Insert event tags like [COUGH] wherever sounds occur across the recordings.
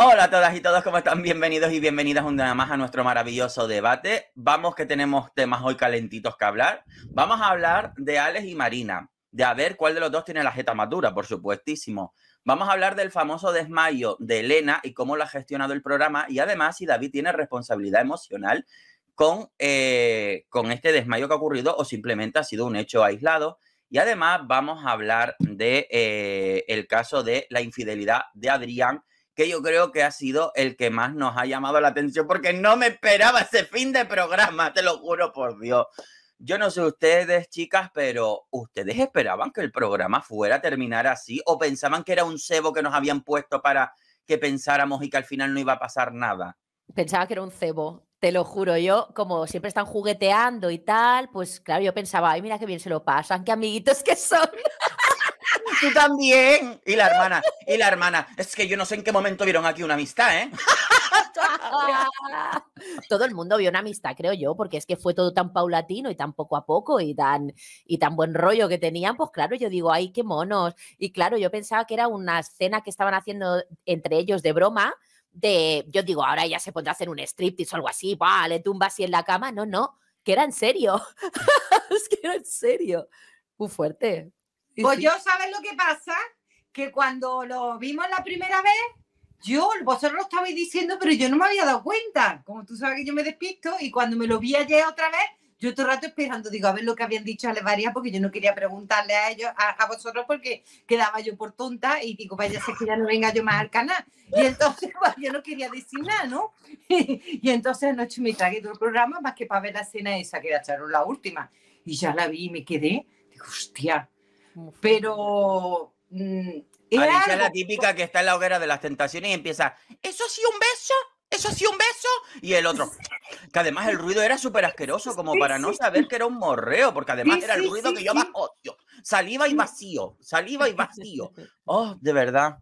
Hola a todas y todos, ¿cómo están? Bienvenidos y bienvenidas un día más a nuestro maravilloso debate. Vamos que tenemos temas hoy calentitos que hablar. Vamos a hablar de Alex y Marina, de a ver cuál de los dos tiene la jeta madura, por supuestísimo. Vamos a hablar del famoso desmayo de Elena y cómo lo ha gestionado el programa y además si David tiene responsabilidad emocional con, eh, con este desmayo que ha ocurrido o simplemente ha sido un hecho aislado. Y además vamos a hablar de eh, el caso de la infidelidad de Adrián, que yo creo que ha sido el que más nos ha llamado la atención, porque no me esperaba ese fin de programa, te lo juro por Dios. Yo no sé ustedes, chicas, pero ¿ustedes esperaban que el programa fuera a terminar así? ¿O pensaban que era un cebo que nos habían puesto para que pensáramos y que al final no iba a pasar nada? Pensaba que era un cebo. Te lo juro, yo, como siempre están jugueteando y tal, pues claro, yo pensaba, ay, mira qué bien se lo pasan, qué amiguitos que son. [LAUGHS] Tú también. Y la hermana, y la hermana. Es que yo no sé en qué momento vieron aquí una amistad, ¿eh? [LAUGHS] todo el mundo vio una amistad, creo yo, porque es que fue todo tan paulatino y tan poco a poco y tan, y tan buen rollo que tenían, pues claro, yo digo, ay, qué monos. Y claro, yo pensaba que era una escena que estaban haciendo entre ellos de broma, de, yo digo, ahora ya se pondrá a hacer un striptease o algo así, vale le tumba así en la cama. No, no, que era en serio. [LAUGHS] es que era en serio. Muy fuerte. Pues yo, ¿sabes lo que pasa? Que cuando lo vimos la primera vez, yo, vosotros lo estabais diciendo, pero yo no me había dado cuenta. Como tú sabes que yo me despisto y cuando me lo vi ayer otra vez, yo todo rato esperando, digo, a ver lo que habían dicho a las varias, porque yo no quería preguntarle a ellos, a, vosotros, porque quedaba yo por tonta y digo, vaya, se que no venga yo más al canal. Y entonces, [LAUGHS] pues, yo no quería decir nada, ¿no? [LAUGHS] y entonces anoche me tragué todo el programa, más que para ver la cena esa, que la echaron la última. Y ya la vi y me quedé, digo, hostia. Pero. Mmm, es la típica que está en la hoguera de las tentaciones y empieza, ¿eso sí un beso? ¿Eso sí un beso? Y el otro. [LAUGHS] Que además el ruido era súper asqueroso, como para no saber que era un morreo, porque además era el ruido que yo más odio. Saliva y vacío, saliva y vacío. [LAUGHS] Oh, de verdad.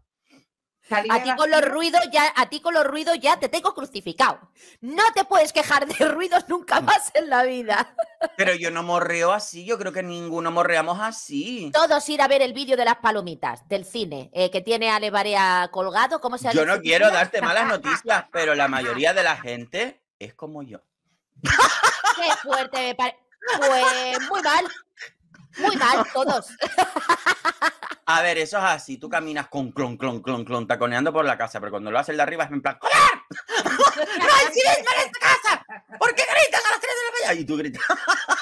A ti, con los ruidos ya, a ti con los ruidos ya te tengo crucificado. No te puedes quejar de [LAUGHS] ruidos nunca mm. más en la vida. Pero yo no morreo así, yo creo que ninguno morreamos así. Todos ir a ver el vídeo de las palomitas del cine eh, que tiene Ale Barea colgado. ¿Cómo se yo no quiero darte malas noticias, pero la mayoría de la gente es como yo. [LAUGHS] Qué fuerte me parece. Pues muy mal, muy mal, todos. A ver, eso es así. Tú caminas con clon, clon, clon, clon, taconeando por la casa, pero cuando lo haces el de arriba es en plan ¡Joder! [LAUGHS] ¡No hay silencio en esta casa! ¿Por qué gritan a las tres de la mañana? Y tú gritas. [LAUGHS]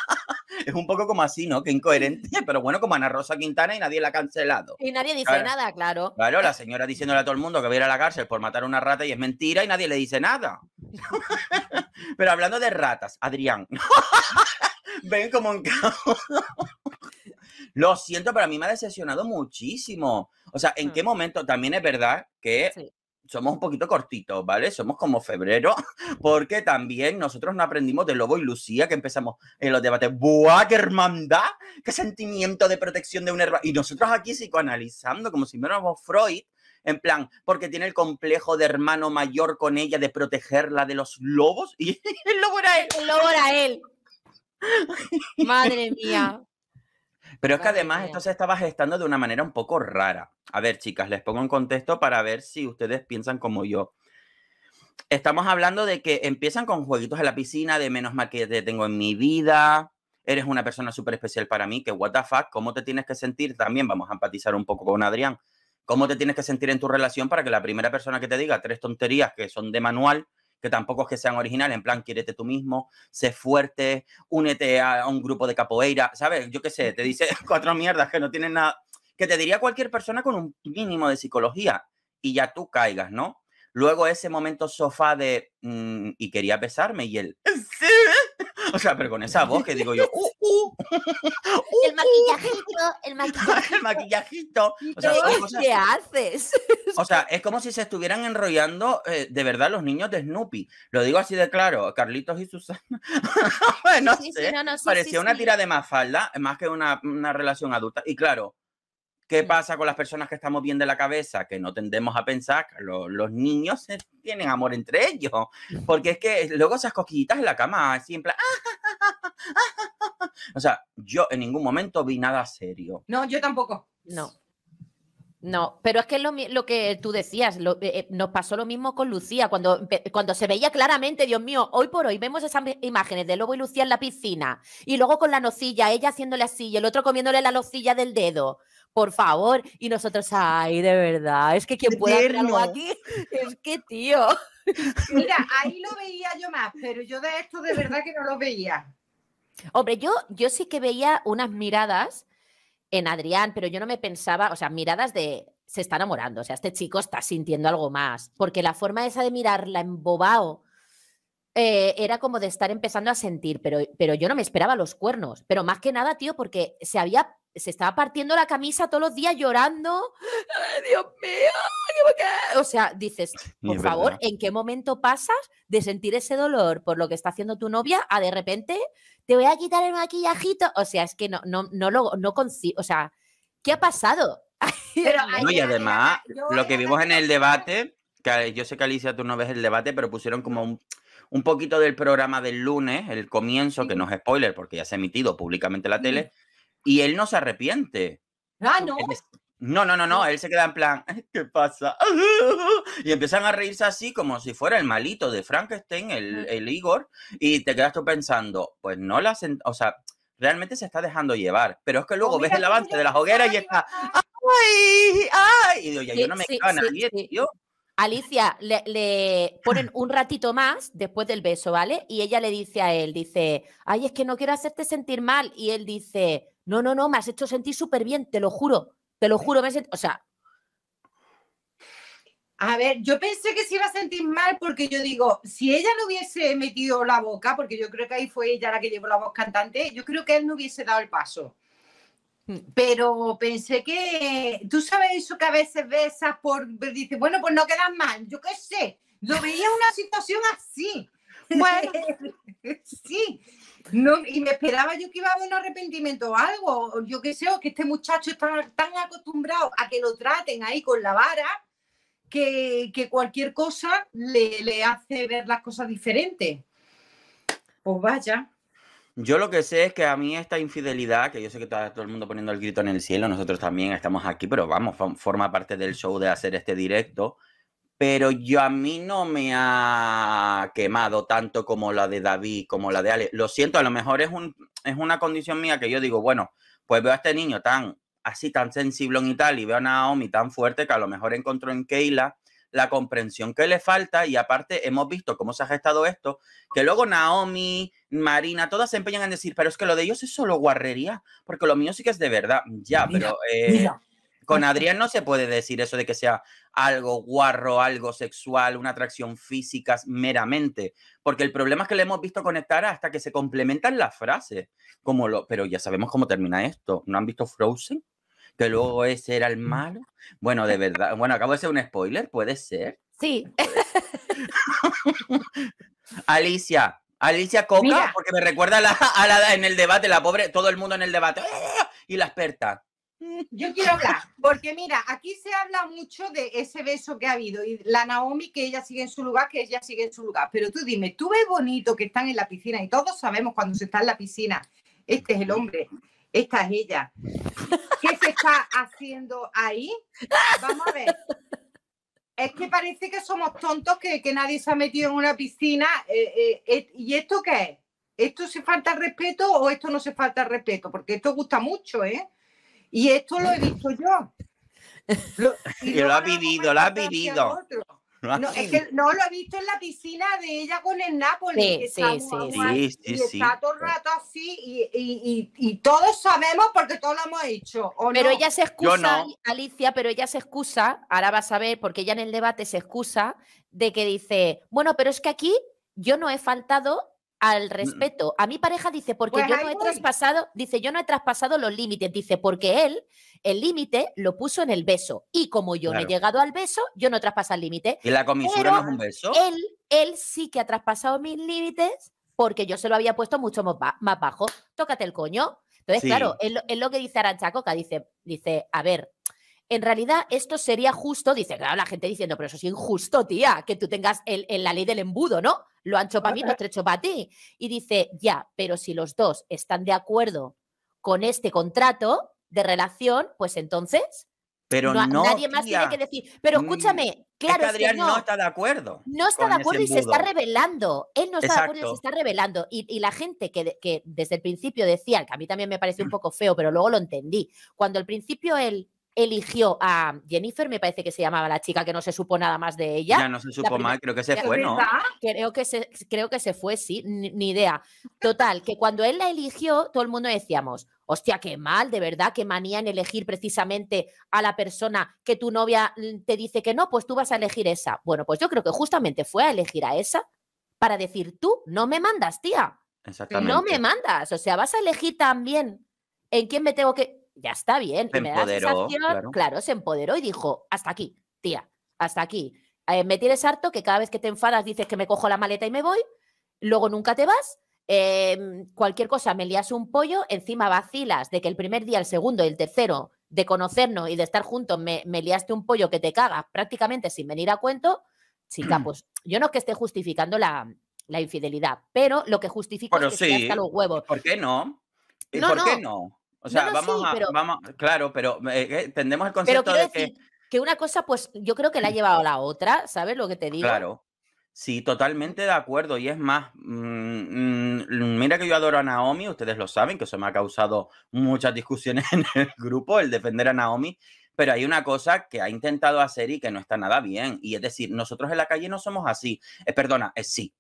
Es un poco como así, ¿no? Qué incoherente. Pero bueno, como Ana Rosa Quintana y nadie la ha cancelado. Y nadie dice nada, claro. Claro, la señora diciéndole a todo el mundo que va a ir a la cárcel por matar a una rata y es mentira y nadie le dice nada. [LAUGHS] Pero hablando de ratas, Adrián. Ven como en lo siento, pero a mí me ha decepcionado muchísimo. O sea, ¿en mm. qué momento? También es verdad que somos un poquito cortitos, ¿vale? Somos como febrero, [LAUGHS] porque también nosotros no aprendimos de Lobo y Lucía, que empezamos en los debates. ¡Buah, qué hermandad! ¡Qué sentimiento de protección de un hermano! Y nosotros aquí psicoanalizando como si fuéramos Freud, en plan, porque tiene el complejo de hermano mayor con ella, de protegerla de los lobos. Y [LAUGHS] el lobo era él. El lobo era él. [LAUGHS] Madre mía. Pero es que además esto se estaba gestando de una manera un poco rara. A ver, chicas, les pongo en contexto para ver si ustedes piensan como yo. Estamos hablando de que empiezan con jueguitos en la piscina, de menos mal que te tengo en mi vida, eres una persona súper especial para mí, que what the fuck, ¿cómo te tienes que sentir? También vamos a empatizar un poco con Adrián. ¿Cómo te tienes que sentir en tu relación para que la primera persona que te diga tres tonterías que son de manual, que tampoco es que sean originales, en plan, quiérete tú mismo, sé fuerte, únete a, un grupo de capoeira, ¿sabes? Yo qué sé, te dice [LAUGHS] cuatro mierdas que no tienen nada, que te diría cualquier persona con un mínimo de psicología y ya tú caigas, ¿no? Luego ese momento sofá de, mm, y quería besarme y él, [LAUGHS] O sea, pero con esa voz que digo yo, uh, uh, uh el uh". [LAUGHS] maquillajito, el maquillajito. O sea, ¿Qué haces? [LAUGHS] O sea, es como si se estuvieran enrollando eh, de verdad los niños de Snoopy. Lo digo así de claro, Carlitos y Susana. [LAUGHS] no sí, sí, no, no, parecía una tira de mafalda, más que una, una relación adulta. Y claro, ¿Qué pasa con las personas que estamos bien de la cabeza? Que no tendemos a pensar, que los niños tienen amor entre ellos, porque es que luego esas cosquillitas en la cama, siempre... Ah, o sea, yo en ningún momento vi nada serio. No, yo tampoco. No. No, pero es que es lo, que tú decías, eh, eh, nos pasó lo mismo con Lucía, cuando, cuando se veía claramente, Dios mío, hoy por hoy vemos esas imágenes de Lobo y Lucía en la piscina, y luego con la nocilla, ella haciéndole así, y el otro comiéndole la nocilla del dedo por favor. Y nosotros, ay, de verdad, es que quien pueda hacer aquí, [LAUGHS] es que tío. [LAUGHS] Mira, ahí lo veía yo más, pero yo de esto de verdad que no lo veía. Hombre, yo, yo sí que veía unas miradas en Adrián, pero yo no me pensaba, o sea, miradas de se está enamorando, o sea, este chico está sintiendo algo más, porque la forma esa de mirarla embobado eh, era como de estar empezando a sentir, pero, pero yo no me esperaba los cuernos, pero más que nada, tío, porque se había se estaba partiendo la camisa todos los días llorando. ¡Ay, Dios mío, o sea, dices, por favor, ¿en qué momento pasas de sentir ese dolor por lo que está haciendo tu novia a de repente te voy a quitar el maquillajito? O sea, es que no, no, no lo no consigo. O sea, ¿qué ha pasado? [LAUGHS] y además, lo que vimos en el debate, que yo sé que Alicia tú no ves el debate, pero pusieron como un, poquito del programa del lunes, el comienzo, que no es spoiler porque ya se ha emitido públicamente la tele. Y él no se arrepiente. Ah, no. No, no, no, no, él se queda en plan, ¿qué pasa? [LAUGHS] Y empiezan a reírse así como si fuera el malito de Frankenstein, el, Igor, y te quedas tú pensando, pues no la, o sea, realmente se está dejando llevar, pero es que luego ves el avance de la hoguera y está, ¡ay! ¡ay! Y yo no me nadie, Alicia, le, le, ponen un ratito más después del beso, ¿vale? Y ella le dice a él, dice, ay, es que no quiero hacerte sentir mal. Y él dice, no, no, no, me has hecho sentir súper bien, te lo juro, te lo juro, me has... o sea... A ver, yo pensé que se iba a sentir mal porque yo digo, si ella no hubiese metido la boca, porque yo creo que ahí fue ella la que llevó la voz cantante, yo creo que él no hubiese dado el paso. Mm. Pero pensé que, tú sabes eso que a veces besas por, dices, bueno, pues no quedas mal, yo qué sé, lo veía una situación así. Bueno, [LAUGHS] sí, y me esperaba yo que iba a haber un arrepentimiento o algo, yo qué sé, o que este muchacho está tan acostumbrado a que lo traten ahí con la vara, que, cualquier cosa le, hace ver las cosas diferentes. Pues vaya. Yo lo que sé es que a mí esta infidelidad, que yo sé que está todo el mundo poniendo el grito en el cielo, nosotros también estamos aquí, pero vamos, forma parte del show de hacer este directo pero yo a mí no me ha quemado tanto como la de David, como la de Ale. Lo siento, a lo mejor es, un, es una condición mía que yo digo, bueno, pues veo a este niño tan así, tan sensible en tal, y veo a Naomi tan fuerte que a lo mejor encontró en Keila la comprensión que le falta y aparte hemos visto cómo se ha gestado esto, que luego Naomi, Marina, todas se empeñan en decir, pero es que lo de ellos es solo guarrería, porque lo mío sí que es de verdad, ya, pero... Eh, con Adrián no se puede decir eso de que sea algo guarro, algo sexual, una atracción física meramente, porque el problema es que le hemos visto conectar hasta que se complementan las frases, como lo, pero ya sabemos cómo termina esto, ¿no han visto Frozen? Que luego ese era el mm. malo. Bueno, de verdad, bueno, acabo de ser un spoiler, puede ser. Sí. [LAUGHS] Alicia, Alicia Coca, porque me recuerda a la, a en el debate, la pobre, todo el mundo en el debate, ¡ah! y la experta. Yo quiero hablar, porque mira, aquí se habla mucho de ese beso que ha habido y la Naomi que ella sigue en su lugar, que ella sigue en su lugar. Pero tú dime, tú ves bonito que están en la piscina y todos sabemos cuando se está en la piscina, este es el hombre, esta es ella. ¿Qué se está haciendo ahí? Vamos a ver. Es que parece que somos tontos, que, nadie se ha metido en una piscina. Eh, eh, eh, ¿Y esto qué es? ¿Esto se falta respeto o esto no se falta respeto? Porque esto gusta mucho, ¿eh? Y esto lo he visto yo. Lo, [LAUGHS] y ha vivido, lo ha vivido. No, es que no lo he visto en la piscina de ella con el Nápoles. Sí, sí, sí, y está todo el rato así y, todos sabemos porque todos lo hemos hecho. pero ella se excusa, Alicia, pero ella se excusa, ahora va a ver, porque ella en el debate se excusa de que dice, bueno, pero es que aquí yo no he faltado al mm. respeto. A mi pareja dice, porque pues yo no he traspasado, dice, yo no he traspasado los límites, dice, porque él, el límite lo puso en el beso. Y como yo no he llegado al beso, yo no traspaso el límite. ¿Y la comisura no es un beso? Él, él sí que ha traspasado mis límites porque yo se lo había puesto mucho más bajo. Tócate el coño. Entonces, claro, es lo, que dice Arancha Coca, dice, dice, a ver, en realidad esto sería justo, dice, claro, la gente diciendo, pero eso es injusto, tía, que tú tengas en la ley del embudo, ¿no? Lo ancho para mí, lo estrecho para ti. Y dice, ya, pero si los dos están de acuerdo con este contrato de relación, pues entonces pero no, nadie más tiene que decir. Pero mm, escúchame, claro. Es que Adrián no, está de acuerdo. No está de acuerdo y se está revelando. Él no está de acuerdo y se está revelando. Y, la gente que, que, desde el principio decía, que a mí también me pareció un [CLEARS THROAT] poco feo, pero luego lo entendí. Cuando al principio él eligió a Jennifer, me parece que se llamaba la chica que no se supo nada más de ella. Ya no se supo más, creo que se fue, ¿no? Creo que se, creo que se fue, sí, ni, ni idea. Total, que cuando él la eligió, todo el mundo decíamos, hostia, qué mal, de verdad, qué manía en elegir precisamente a la persona que tu novia mm, te dice que no, pues tú vas a elegir esa. Bueno, pues yo creo que justamente fue a elegir a esa para decir, tú no me mandas, tía. Exactamente. No me mandas, o sea, vas a elegir también en quién me tengo que ya está bien. me empoderó, claro. se empoderó y dijo, hasta aquí, tía, hasta aquí. Eh, me tienes harto que cada vez que te enfadas dices que me cojo la maleta y me voy, luego nunca te vas. Em, cualquier cosa, me lias un pollo, encima vacilas de que el primer día, el segundo y el tercero de conocernos y de estar juntos me, liaste un pollo que te caga prácticamente sin venir a cuento. Chica, [CLEARS THROAT] pues yo no es que esté justificando la, infidelidad, pero lo que justifica es que los huevos. ¿Por qué no? ¿Por qué no? O sea, vamos, a, vamos, claro, pero entendemos eh, eh, el concepto de decir, que... una cosa, pues yo creo que la ha llevado a la otra, ¿sabes lo que te digo? Claro. Sí, totalmente de acuerdo. Y es más, mm, mm, mira que yo adoro a Naomi, ustedes lo saben, que eso me ha causado muchas discusiones [LAUGHS] en el grupo, el defender a Naomi, pero hay una cosa que ha intentado hacer y que no está nada bien. Y es decir, nosotros en la calle no somos así. Eh, perdona, es sí,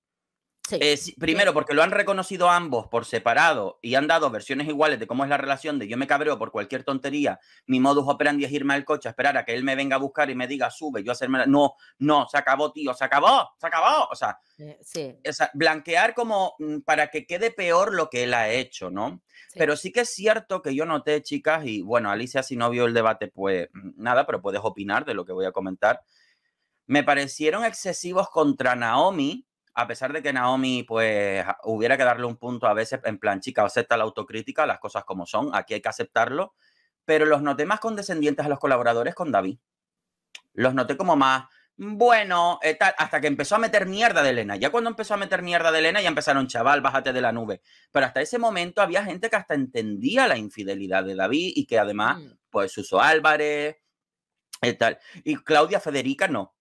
eh, primero, porque lo han reconocido ambos por separado y han dado versiones iguales de cómo es la relación de yo me cabreo por cualquier tontería, mi modus operandi es irme al coche, a esperar a que él me venga a buscar y me diga sube, yo hacerme la... No, no, se acabó, tío, se acabó, se acabó. O sea, eh, blanquear como mm, para que quede peor lo que él ha hecho, ¿no? Pero sí que es cierto que yo noté, chicas, y bueno, Alicia, si no vio el debate, pues mm, nada, pero puedes opinar de lo que voy a comentar. Me parecieron excesivos contra Naomi a pesar de que Naomi pues hubiera que darle un punto a veces en plan, chica, acepta la autocrítica, las cosas como son, aquí hay que aceptarlo, pero los noté más condescendientes a los colaboradores con David. Los noté como más, mm, bueno, eh, hasta que empezó a meter mierda de Elena. Ya cuando empezó a meter mierda de Elena ya empezaron, chaval, bájate de la nube. Pero hasta ese momento había gente que hasta entendía la infidelidad de David y que además, mm. pues Suso Álvarez, y, y Claudia Federica no.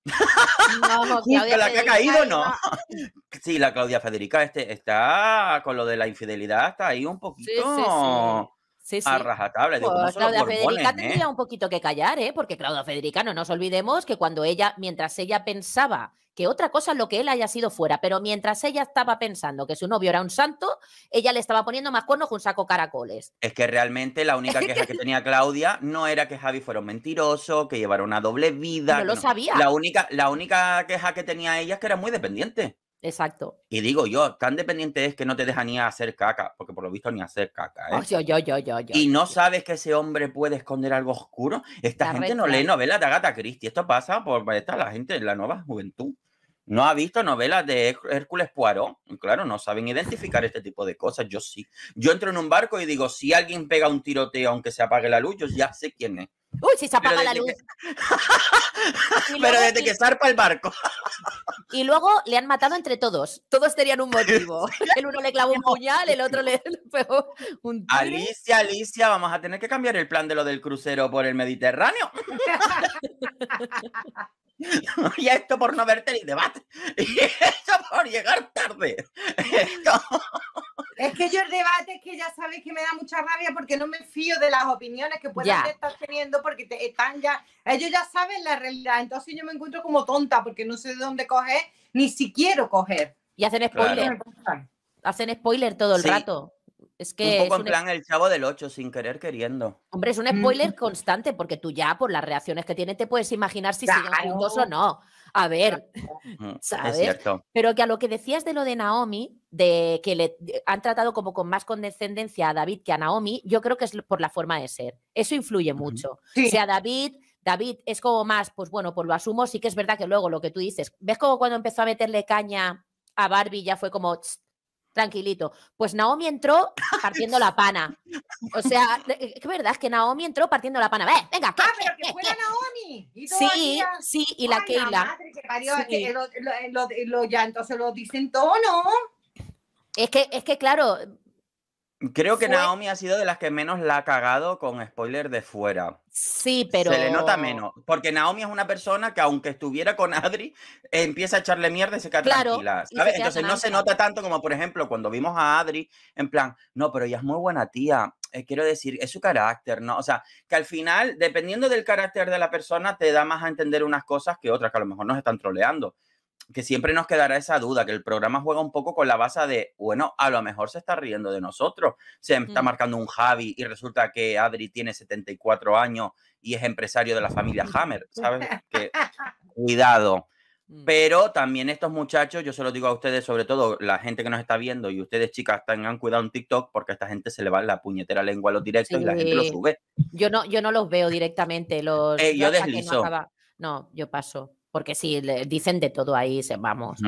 No, [LAUGHS] la que ha caído no. [LAUGHS] Sí, la Claudia Federica este, está con lo de la infidelidad, está ahí un poquito. Sí, A pues Claudia Federica eh? tenía un poquito que callar, ¿eh? porque Claudia Federica, no nos olvidemos que cuando ella, mientras ella pensaba que otra cosa es lo que él haya sido fuera, pero mientras ella estaba pensando que su novio era un santo, ella le estaba poniendo más cuernos que un saco caracoles. Es que realmente la única [LAUGHS] queja que tenía Claudia no era que Javi fuera un mentiroso, que llevara una doble vida. No, lo sabía. La única, la única queja que tenía ella es que era muy dependiente. Exacto. Y digo yo, tan dependiente es que no te deja ni hacer caca, porque por lo visto ni hacer caca. ¿eh? Oh, yo, yo, yo, y no sabes que ese hombre puede esconder algo oscuro. Esta gente no lee novelas de Agatha Christie. Esto pasa por esta, la gente, la nueva juventud no ha visto novelas de Hércules Poirot. Claro, no saben identificar este tipo de cosas. Yo sí. Yo entro en un barco y digo, si alguien pega un tiroteo aunque se apague la luz, yo ya sé quién es. Uy, si se apaga la luz. [LAUGHS] Pero desde que zarpa el barco. y luego le han matado entre todos. Todos tenían un motivo. [LAUGHS] El uno le clavó un [LAUGHS] puñal, el otro le pegó un tiro. Alicia, Alicia, vamos a tener que cambiar el plan de lo del crucero por el Mediterráneo. [LAUGHS] y esto por no verte ni debate, [LAUGHS] y esto por llegar tarde. [LAUGHS] Es que yo el debate es que ya sabes que me da mucha rabia porque no me fío de las opiniones que puedas estar teniendo porque están ya, ellos ya saben la realidad, entonces yo me encuentro como tonta porque no sé de dónde coger, ni siquiera coger. Y hacen spoiler. Hacen spoiler todo el rato. Es que un poco en plan el chavo del 8, sin querer queriendo. Hombre, es un mm. spoiler constante, porque tú ya, por las reacciones que tiene, te puedes imaginar si claro. siguen juntos o no. A ver, [LAUGHS] mm, ¿sabes? cierto. Pero que a lo que decías de lo de Naomi, de que le han tratado como con más condescendencia a David que a Naomi, yo creo que es por la forma de ser. Eso influye mucho. O sea, David David es como más, pues bueno, por pues lo asumo, sí que es verdad que luego lo que tú dices, ¿ves como cuando empezó a meterle caña a Barbie ya fue como, tranquilito. Pues Naomi entró partiendo la pana. O sea, eh, es verdad es que Naomi entró partiendo la pana. ¡Ve, venga! ¡Ah, pero que fuera Naomi! sí, sí, y la Keila. madre que sí. lo, entonces lo dicen todo, ¿no? Es que, es que claro... Creo que Naomi ha sido de las que menos la ha cagado con spoiler de fuera. Sí, pero. Se le nota menos. Porque Naomi es una persona que, aunque estuviera con Adri, empieza a echarle mierda y se queda claro, Entonces no se nota tanto como, por ejemplo, cuando vimos a Adri, en plan, no, pero ella es muy buena tía. Eh, quiero decir, es su carácter, ¿no? O sea, que al final, dependiendo del carácter de la persona, te da más a entender unas cosas que otras, que a lo mejor nos están troleando que siempre nos quedará esa duda, que el programa juega un poco con la base de, bueno, a lo mejor se está riendo de nosotros, se está marcando un Javi y resulta que Adri tiene 74 años y es empresario de la familia Hammer, ¿sabes? cuidado. Mm. Pero también estos muchachos, yo se lo digo a ustedes, sobre todo la gente que nos está viendo y ustedes chicas tengan cuidado en TikTok porque a esta gente se le va la puñetera lengua a los directos y la gente lo sube. Yo no, yo no los veo directamente, los... yo no, yo paso. Porque si le dicen de todo ahí, vamos,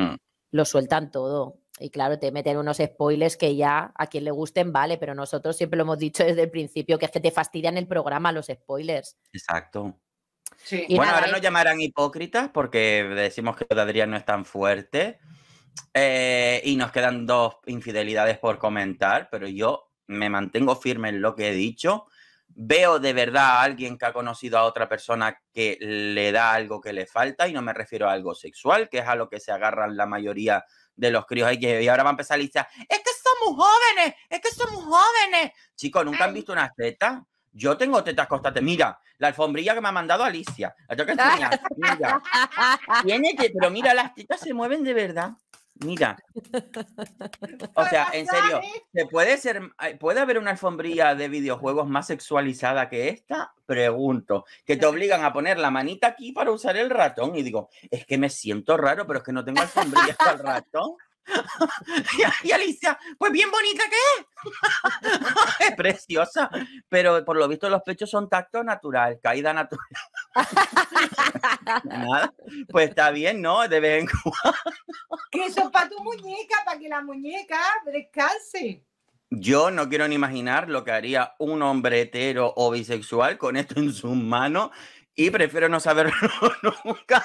lo sueltan todo. Y claro, te meten unos spoilers que ya a quien le gusten vale, pero nosotros siempre lo hemos dicho desde el principio, que es que te fastidian el programa los spoilers. Exacto. Sí. Bueno, ahora eh nos llamarán hipócritas porque decimos que Adrián no es tan fuerte. Eh, y nos quedan dos infidelidades por comentar, pero yo me mantengo firme en lo que he dicho veo de verdad a alguien que ha conocido a otra persona que le da algo que le falta, y no me refiero a algo sexual, que es a lo que se agarran la mayoría de los críos y ahora va a empezar Alicia, es que somos jóvenes, es que somos jóvenes. Chicos, ¿nunca han visto una tetas? Yo tengo tetas constantes. Mira, la alfombrilla que me ha mandado Alicia. que, [LAUGHS] pero mira, las tetas se mueven de verdad. Mira. [LAUGHS] O sea, en serio, ¿eh? ¿se puede, ser, ¿puede haber una alfombrilla de videojuegos más sexualizada que esta? Pregunto. Que te obligan a poner la manita aquí para usar el ratón. Y digo, es que me siento raro, pero es que no tengo alfombrilla para el [LAUGHS] ratón. [LAUGHS] y, Alicia, pues bien bonita que es. [LAUGHS] es preciosa, pero por lo visto los pechos son tacto natural, caída natural. [LAUGHS] pues está bien, ¿no? deben eso es para tu muñeca, para que la muñeca descanse. Yo no quiero ni imaginar lo que haría un hombre o bisexual con esto en sus manos y prefiero no saberlo [LAUGHS] nunca,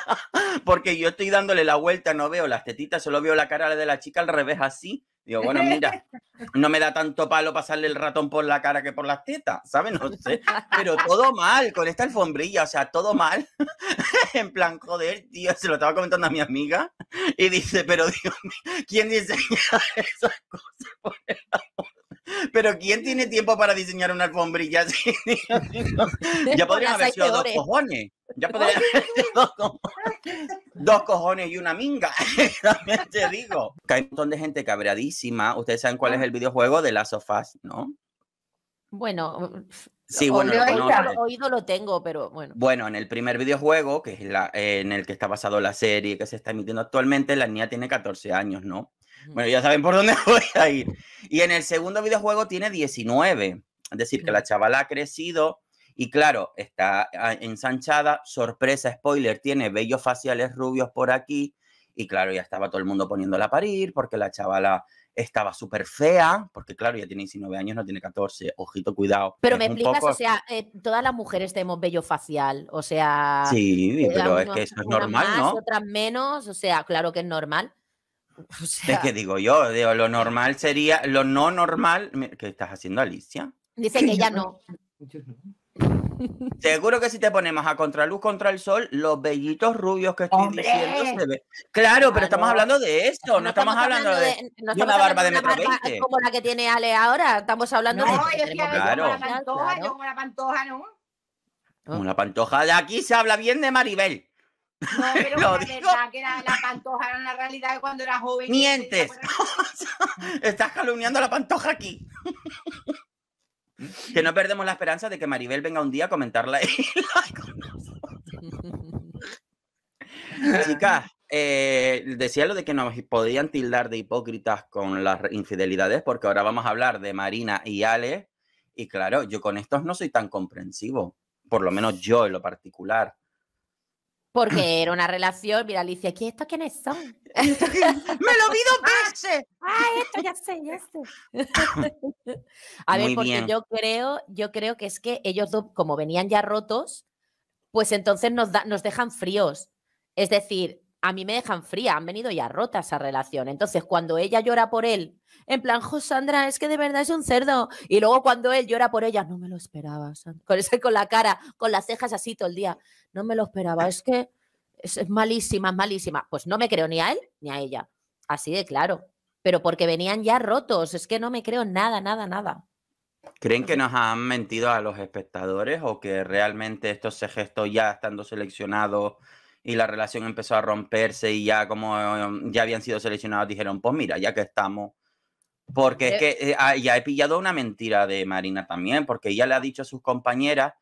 porque yo estoy dándole la vuelta, no veo las tetitas, solo veo la cara de la chica al revés así. Digo, bueno, mira, [LAUGHS] no me da tanto palo pasarle el ratón por la cara que por las tetas, ¿sabes? No sé. Pero [LAUGHS] todo mal, con esta alfombrilla, o sea, todo mal. en plan, joder, tío, se lo estaba comentando a mi amiga y dice, pero Dios ¿quién diseña esas cosas? Por el amor [LAUGHS] Pero ¿quién tiene tiempo para diseñar una alfombrilla así? [LAUGHS] ya podrían haber sido dos cojones. Ya podrían haber dos cojones. y una minga. [LAUGHS] Te digo. Hay un montón de gente cabreadísima. Ustedes saben cuál es el videojuego de las sofás, ¿no? Bueno, Sí, bueno, oído, lo tengo, pero bueno. Bueno, en el primer videojuego, que es la, en el que está basado la serie que se está emitiendo actualmente, la niña tiene 14 años, ¿no? Bueno, ya saben por dónde [LAUGHS] voy a ir. Y en el segundo videojuego tiene 19. Es decir, que la chavala ha crecido y claro, está ah, ensanchada. Sorpresa, spoiler, tiene bellos faciales rubios por aquí. Y claro, ya estaba todo el mundo poniéndola a parir porque la chavala estaba súper fea, porque claro, ya tiene 19 años, no tiene 14, ojito, cuidado. Pero me explicas, o sea, eh, todas las mujeres tenemos vello facial, o sea... Sí, pero es que eso es normal, más, ¿no? Otras menos, o sea, claro que es normal es que digo yo, lo normal sería, lo no normal, ¿qué estás haciendo Alicia? Dice que ella no. Seguro que si te ponemos a contraluz contra el sol, los bellitos rubios que estoy diciendo se ven. Claro, pero estamos hablando de eso, no, estamos, hablando de, una barba de, metro Como la que tiene Ale ahora, estamos hablando de. Una pantoja, como pantoja, ¿no? Como pantoja, de aquí se habla bien de Maribel. No, pero [LAUGHS] la que la, pantoja era una realidad cuando era joven. Mientes. [LAUGHS] Estás calumniando a la pantoja aquí. que no perdemos la esperanza de que Maribel venga un día a comentarla [LAUGHS] Chicas, eh, decía lo de que nos podían tildar de hipócritas con las infidelidades, porque ahora vamos a hablar de Marina y Ale. Y claro, yo con estos no soy tan comprensivo, por lo menos yo en lo particular. Porque [CLEARS THROAT] era una relación, mira, Alicia, estos quiénes son? [LAUGHS] ¡Me lo vi dos veces! [LAUGHS] Ah, ¡Ah, esto ya sé, ya sé! [LAUGHS] A ver, porque yo creo, yo creo que es que ellos dos, como venían ya rotos, pues entonces nos, nos dejan fríos. Es decir, a mí me dejan fría, han venido ya rota esa relación. Entonces, cuando ella llora por él, en plan, jo, Sandra, es que de verdad es un cerdo. Y luego cuando él llora por ella, no me lo esperaba, Con, con la cara, con las cejas así todo el día, no me lo esperaba, es que es, malísima, es malísima. Pues no me creo ni a él ni a ella, así de claro. Pero porque venían ya rotos, es que no me creo nada, nada, nada. ¿Creen que nos han mentido a los espectadores o que realmente esto se gestó ya estando seleccionados y la relación empezó a romperse y ya como um, ya habían sido seleccionados dijeron, pues mira, ya que estamos, porque es que eh, ah, ya he pillado una mentira de Marina también, porque ella le ha dicho a sus compañeras,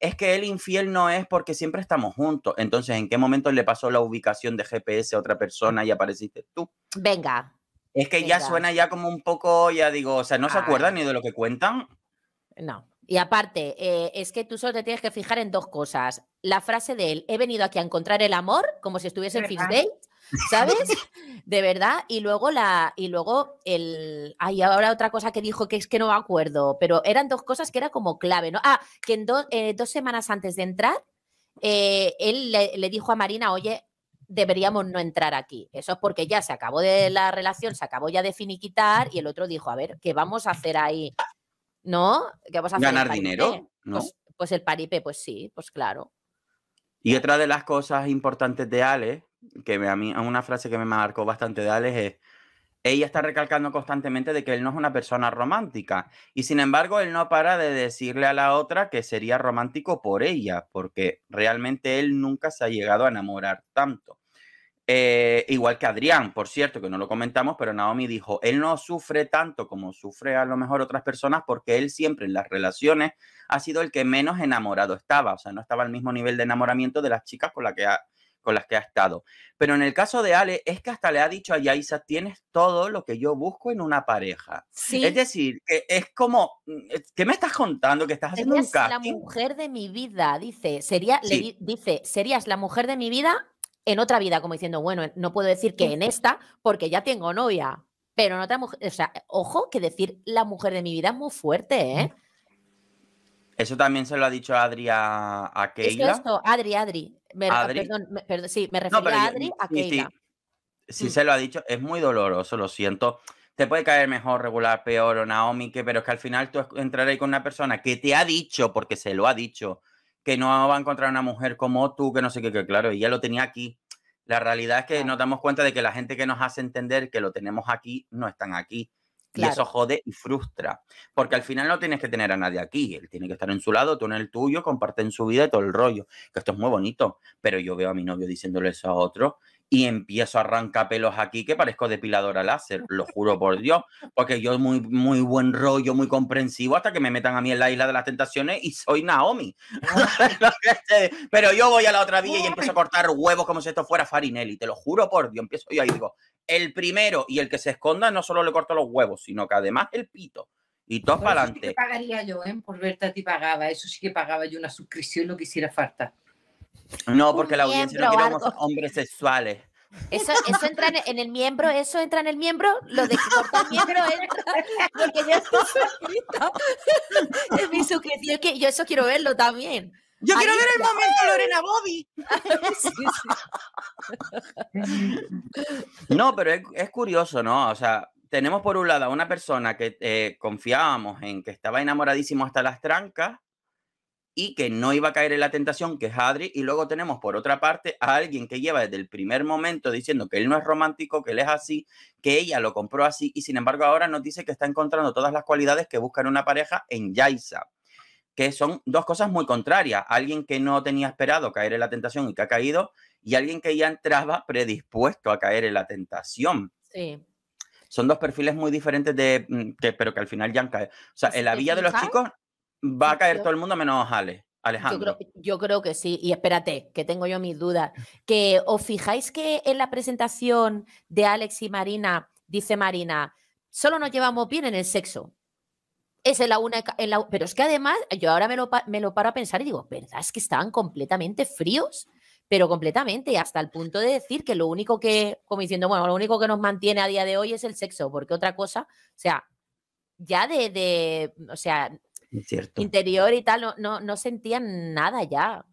es que el infiel no es porque siempre estamos juntos. Entonces, ¿en qué momento le pasó la ubicación de GPS a otra persona y apareciste tú? Venga. Es que ya suena ya como un poco, ya digo, o sea, no se ah. acuerdan ni de lo que cuentan. No. Y aparte, eh, es que tú solo te tienes que fijar en dos cosas la frase de él, he venido aquí a encontrar el amor, como si estuviese en Fix Date, ¿sabes? [LAUGHS] de verdad. Y luego la, y luego el, hay ahora otra cosa que dijo que es que no me acuerdo, pero eran dos cosas que era como clave, ¿no? Ah, que en eh, dos semanas antes de entrar, eh, él le, dijo a Marina, oye, deberíamos no entrar aquí. Eso es porque ya se acabó de la relación, se acabó ya de finiquitar y el otro dijo, a ver, ¿qué vamos a hacer ahí? ¿No? ¿Qué vamos a hacer? ¿Ganar dinero? ¿No? Pues, pues el paripe, pues sí, pues claro. Y otra de las cosas importantes de Ale, que a mí una frase que me marcó bastante de Ale es, ella está recalcando constantemente de que él no es una persona romántica. Y sin embargo, él no para de decirle a la otra que sería romántico por ella, porque realmente él nunca se ha llegado a enamorar tanto. Eh, igual que Adrián, por cierto, que no lo comentamos, pero Naomi dijo, él no sufre tanto como sufre a lo mejor otras personas porque él siempre en las relaciones ha sido el que menos enamorado estaba, o sea, no estaba al mismo nivel de enamoramiento de las chicas con, la que con las que ha estado. Pero en el caso de Ale, es que hasta le ha dicho a Yaisa, tienes todo lo que yo busco en una pareja. Es decir, es como, mm, eh, ¿qué me estás contando? Que estás haciendo la mujer de mi vida, dice, sería, dice, serías la mujer de mi vida en otra vida, como diciendo, bueno, no puedo decir que en esta porque ya tengo novia, pero no otra mujer, o sea, ojo que decir la mujer de mi vida es muy fuerte, mm. ¿eh? Eso también se lo ha dicho Adri a, a Keila. esto? Adri, Adri. Perdón, perdón, sí, me refiero a Adri, a mm. se lo ha dicho, es muy doloroso, lo siento. Te puede caer mejor, regular, peor o Naomi, que, pero es que al final tú entrar con una persona que te ha dicho, porque se lo ha dicho, que no va a encontrar una mujer como tú, que no sé qué, que claro, ya lo tenía aquí. La realidad es que nos damos cuenta de que la gente que nos hace entender que lo tenemos aquí no están aquí. Y eso jode y frustra. Porque al final no tienes que tener a nadie aquí. Él tiene que estar en su lado, tú en el tuyo, comparten su vida y todo el rollo. Que esto es muy bonito. Pero yo veo a mi novio diciéndole eso a otro y empiezo a arrancar pelos aquí que parezco depiladora láser, lo juro por Dios, porque yo muy, muy buen rollo, muy comprensivo, hasta que me metan a mí en la isla de las tentaciones y soy Naomi. [LAUGHS] [LAUGHS] Pero yo voy a la otra villa y empiezo a cortar huevos como si esto fuera Farinelli, te lo juro por Dios, empiezo yo ahí digo, el primero y el que se esconda no solo le corto los huevos, sino que además el pito. Y todo para pues adelante. Sí pagaría yo, ¿eh? Por verte a ti pagaba, eso sí que pagaba yo una suscripción, lo que hiciera falta. No, porque la audiencia no quiere hombres sexuales. Eso, entra en, el miembro, eso entra en el miembro, lo de el miembro entra, porque yo estoy es mi suscripción, yo eso quiero verlo también. Yo quiero ver el momento Lorena Bobby. [LAUGHS] No, pero es, curioso, ¿no? O sea, tenemos por un lado a una persona que eh, confiábamos en que estaba enamoradísimo hasta las trancas y que no iba a caer en la tentación, que es Adri, y luego tenemos por otra parte a alguien que lleva desde el primer momento diciendo que él no es romántico, que él es así, que ella lo compró así, y sin embargo ahora nos dice que está encontrando todas las cualidades que buscan una pareja en Yaisa, que son dos cosas muy contrarias, alguien que no tenía esperado caer en la tentación y que ha caído, y alguien que ya entraba predispuesto a caer en la tentación. Sí son dos perfiles muy diferentes de mm, que, pero que al final ya han caído. O sea, en la villa de los chicos va a caer todo el mundo menos Ale. Alejandro. Yo creo, que sí, y espérate, que tengo yo mis dudas. Que os fijáis que en la presentación de Alex y Marina, dice Marina, solo nos llevamos bien en el sexo. Es la una, pero es que además, yo ahora me lo, me paro a pensar y digo, ¿verdad? Es que estaban completamente fríos pero completamente, hasta el punto de decir que lo único que, como diciendo, bueno, lo único que nos mantiene a día de hoy es el sexo, porque otra cosa, o sea, ya de, de o sea, interior y tal, no, no, no sentían nada ya.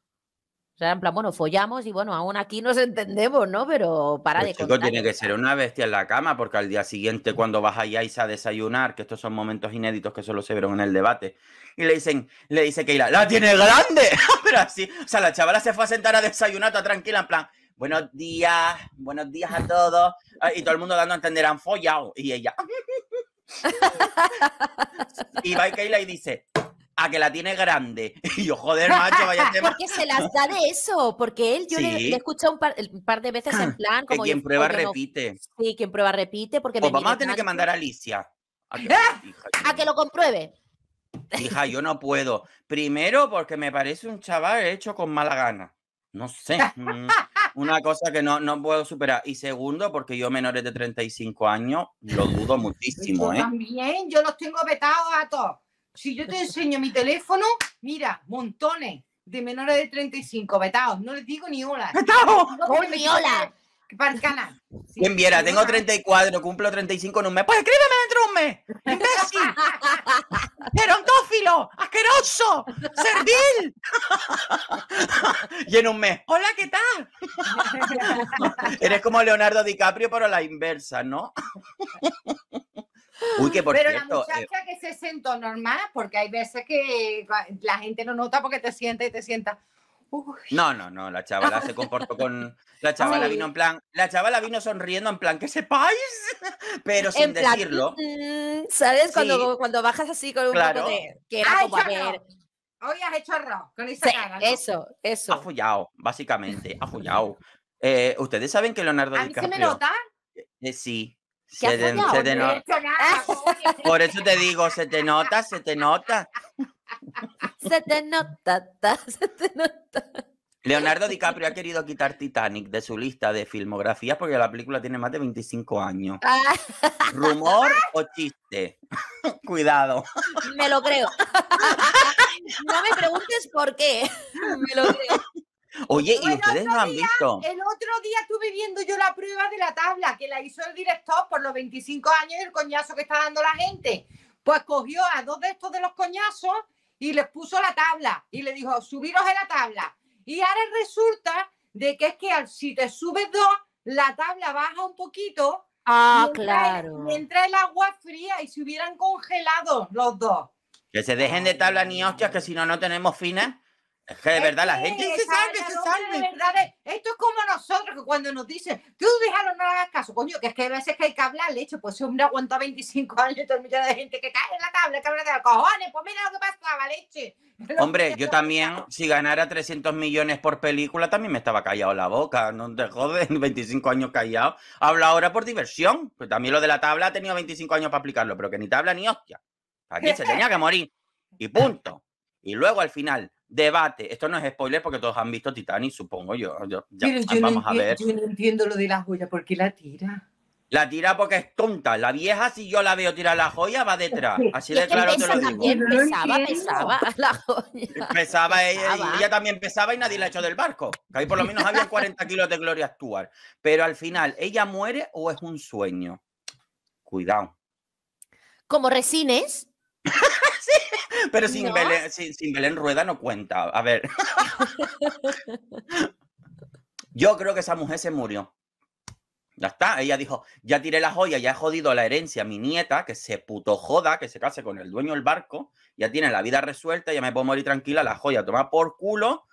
O sea, en plan, bueno, follamos y bueno, aún aquí nos [LAUGHS] entendemos, ¿no? Pero para pues de chico, tiene que ser una bestia en la cama, porque al día siguiente, mm. cuando vas a Yais a desayunar, que estos son momentos inéditos que solo se vieron en el debate, y le dicen, le dice que la tiene grande. [LAUGHS] Pero así, o sea, la chavala se fue a sentar a desayunar toda tranquila, en plan, buenos días, buenos días a todos. Y todo el mundo dando a entender, han follado. Y ella, [LAUGHS] y va Keila y dice, a que la tiene grande. [LAUGHS] Y yo, joder, macho, vaya [LAUGHS] tema. Porque se las da de eso, porque él, yo le, he escuchado un par, de veces en [CLEARS THROAT] plan. Como quien prueba repite. sí, quien prueba repite. Porque pues vamos a tener que mandar a Alicia. A que, [LAUGHS] ¡Ah! a que lo compruebe. Hija, yo no puedo. Primero, porque me parece un chaval hecho con mala gana. No sé. Mm una cosa que no, no puedo superar. Y segundo, porque yo menores de 35 años lo dudo pues muchísimo. ¿eh? también, yo los tengo vetados a todos. Si yo te enseño mi teléfono, mira, montones de menores de 35 vetados. No les digo ni hola. ¡Vetados! Oh, ni hola para el canal. [LAUGHS] Quien viera, tengo 34, cumplo 35 en un mes. Pues escríbeme dentro de un mes. Imbécil. [LAUGHS] Gerontófilo, asqueroso, servil. [LAUGHS] y en un mes. Hola, ¿qué tal? Eres como Leonardo DiCaprio, pero a la inversa, ¿no? Uy, que por Pero la eh muchacha que se sentó normal, porque hay veces que la gente no nota porque te sienta y te sienta. No, no, no, la chavala se comportó con. La [LAUGHS] chavala vino en plan. La chavala vino sonriendo en plan, que sepáis, [LAUGHS] pero sin en plan, decirlo. ¿Sabes? Cuando, cuando bajas así con un claro. poco de. Que era como, a ver. Hoy has hecho arroz con esa cara, Eso, eso. Ha follado, básicamente, ha follado. [LAUGHS] Eh, Ustedes saben que Leonardo ¿A mí ¿Se me nota? Eh, eh, sí. Se, te nota. Por eso te digo, se te nota, se te nota se te nota, [LAUGHS] se te Leonardo DiCaprio ha querido quitar Titanic de su lista de filmografías porque la película tiene más de 25 años. Ah. ¿Rumor o chiste? [LAUGHS] Cuidado. Me lo creo. No me preguntes por qué. Me lo creo. Oye, ¿y ustedes no han visto? El otro día estuve viendo yo la prueba de la tabla que la hizo el director por los 25 años y el coñazo que está dando la gente. Pues cogió a dos de estos de los coñazos y les puso la tabla y le dijo, subiros a la tabla. Y ahora resulta de que es que si te subes dos, la tabla baja un poquito. Ah, claro. entra el agua fría y se hubieran congelado los dos. Que se dejen de tabla ni hostias, que si no, no tenemos finas. Es que de verdad la gente se salve, se salve. esto es como nosotros que cuando nos dicen, tú déjalo, no hagas caso, coño, que es que a veces que hay que hablar, leche. pues si hombre aguanta 25 años, todo millones de gente que cae en la tabla, que habla de cojones, pues mira lo que la leche. [LAUGHS] hombre, yo también, si ganara 300 millones por película, también me estaba callado la boca, no te jodes, 25 [LAUGHS] años callado. Habla ahora por diversión, pues también lo de la tabla ha tenido 25 años para aplicarlo, pero que ni tabla ni hostia. Aquí se tenía que morir y punto. Y luego al final, Debate. Esto no es spoiler porque todos han visto Titanic, supongo yo. yo, ya, vamos no a ver. Yo no entiendo lo de la joya, ¿por qué la tira? La tira porque es tonta. La vieja, si yo la veo tirar la joya, va detrás. Así de claro te lo digo. Pesaba, pesaba [LAUGHS] la joya. Pesaba, ella, y ella también pesaba y nadie la echó del barco. Que ahí por lo menos había 40 kilos de Gloria actual. Pero al final, ¿ella muere o es un sueño? Cuidado. Como resines, [LAUGHS] pero sin, Belén, Rueda no cuenta. A ver. [LAUGHS] Yo creo que esa mujer se murió. Ya está. Ella dijo: Ya tiré la joya, ya he jodido la herencia. Mi nieta, que se puto joda, que se case con el dueño del barco, ya tiene la vida resuelta, ya me puedo morir tranquila. La joya toma por culo.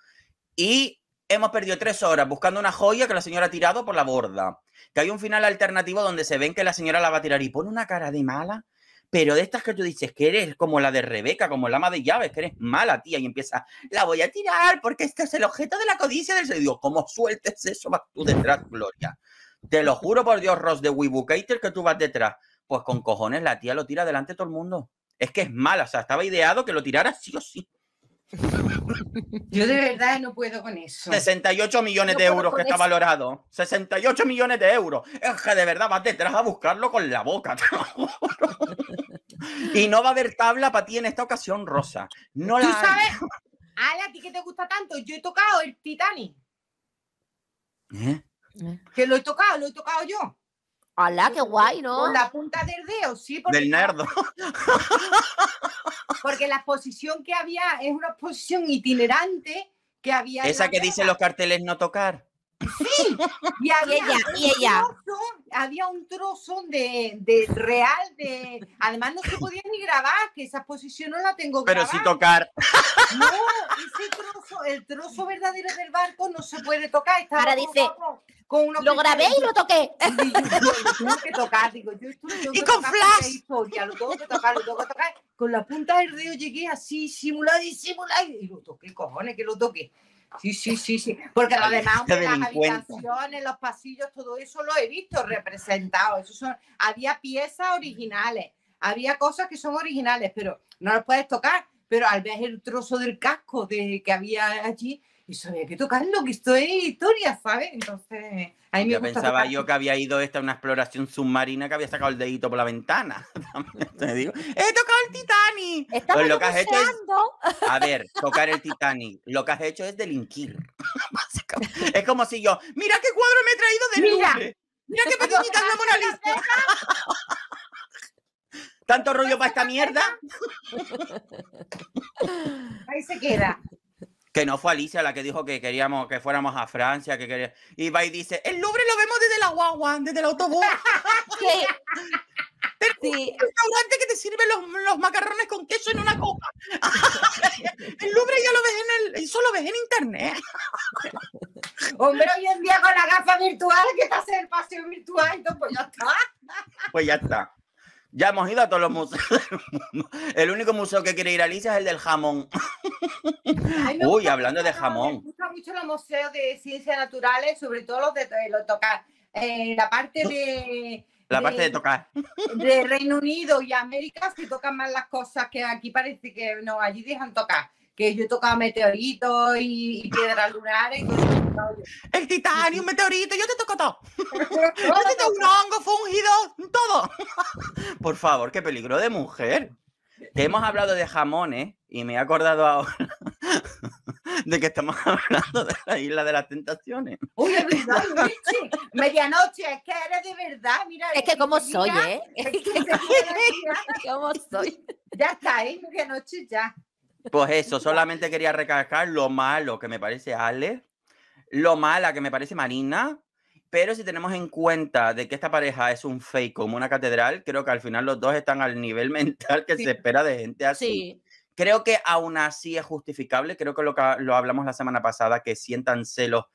Y hemos perdido tres horas buscando una joya que la señora ha tirado por la borda. Que hay un final alternativo donde se ven que la señora la va a tirar y pone una cara de mala pero de estas que tú dices que eres como la de Rebeca, como la ama de llaves, que eres mala, tía, y empieza, la voy a tirar porque este es el objeto de la codicia del ser. Dios. ¿cómo sueltes eso? Vas tú detrás, Gloria. Te lo juro por Dios, Ross de Cater, que tú vas detrás. Pues con cojones la tía lo tira delante todo el mundo. Es que es mala, o sea, estaba ideado que lo tirara sí o sí. Yo de verdad no puedo con eso. 68 millones de euros que está valorado. 68 millones de euros. Es que de verdad vas detrás a buscarlo con la boca, Y no va a haber tabla para ti en esta ocasión, Rosa. No ¿Tú la sabes? Ala, ¿a ti que te gusta tanto? Yo he tocado el Titanic. ¿Eh? Que lo he tocado, lo he tocado yo. Hala, qué guay, ¿no? Con la punta del dedo, sí. Porque del nerdo. [LAUGHS] Porque la exposición que había es una exposición itinerante que había. Esa que dicen los carteles no tocar. Sí, y había, ella, un, y ella. Trozo, había un trozo de, de, real, de además no se podía ni grabar, que esa posición no la tengo grabada. Pero sí tocar. No, ese trozo, el trozo verdadero del barco no se puede tocar. Ahora dice, lo grabé y lo toqué. Y que tocar, digo, yo esto Y con flash. que tocar, lo tengo Con la punta del dedo llegué así, simulado y simulado, y lo toqué, cojones, que lo toqué. Sí, sí, sí, sí. Porque además demás, las habitaciones, los pasillos, todo eso lo he visto representado. Eso son, había piezas originales, había cosas que son originales, pero no las puedes tocar. Pero al ver el trozo del casco de, que había allí, eso había que tocarlo, que esto es historia, ¿sabes? Entonces, yo pensaba yo que había ido esta una exploración submarina que había sacado el dedito por la ventana. [LAUGHS] he tocado el Titanic. Pues lo a ver, tocar el Titanic. Lo que has hecho es delinquir. [LAUGHS] es como si yo, mira qué cuadro me he traído de mira. Mira qué pequeñita es la Mona [LAUGHS] ¿Tanto rollo para esta mierda? Ahí se queda. Que no fue Alicia la que dijo que queríamos que fuéramos a Francia, que quería. Y va y dice, el Louvre lo vemos desde la guagua, desde el autobús. ¿Qué? [LAUGHS] Sí. [LAUGHS] restaurante que te sirve los, macarrones con queso en una copa. [LAUGHS] el Louvre ya lo ves en el, eso lo ves en internet. Hombre, hoy en día con la gafa virtual que te hace el paseo virtual, pues ya está. pues ya está. Ya hemos ido a todos los museos [LAUGHS] El único museo que quiere ir Alicia es el del jamón. [LAUGHS] Uy, hablando de jamón. Me gusta mucho los museos de ciencias naturales, sobre todo los de, eh, los tocar. Eh, la parte de. La parte de tocar. De Reino Unido y América se tocan más las cosas que aquí parece que no, allí dejan tocar que yo tocaba meteoritos y, piedras lunares. el titanio, un meteorito, yo te toco todo. [LAUGHS] yo te toco un hongo, fungido, todo. [LAUGHS] Por favor, qué peligro de mujer. Te hemos hablado de jamones y me he acordado ahora [LAUGHS] de que estamos hablando de la isla de las tentaciones. Uy, es verdad, Medianoche, es que eres de verdad, mira. Es que como soy, ¿eh? Es que como ¿eh? soy. Ya está, ¿eh? Medianoche ya. Pues eso, [LAUGHS] solamente quería recalcar lo malo que me parece Ale, lo mala que me parece Marina, pero si tenemos en cuenta de que esta pareja es un fake como una catedral, creo que al final los dos están al nivel [LAUGHS] mental que se espera de gente así. Creo que aún así es justificable, creo que lo, que lo hablamos la semana pasada, que sientan celos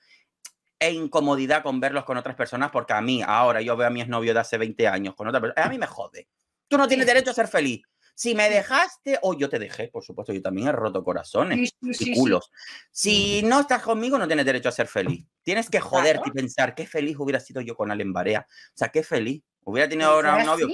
e incomodidad con verlos con otras personas, porque a mí ahora yo veo a mi exnovio de hace 20 años con otra persona, a mí me jode. Tú no tienes derecho a ser feliz. Si me dejaste, o yo te dejé, por supuesto, yo también he roto corazones y culos. si no estás conmigo, no tienes derecho a ser feliz. Tienes que joderte y pensar qué feliz hubiera sido yo con en Barea. O sea, qué feliz Hubiera tenido ahora un novio,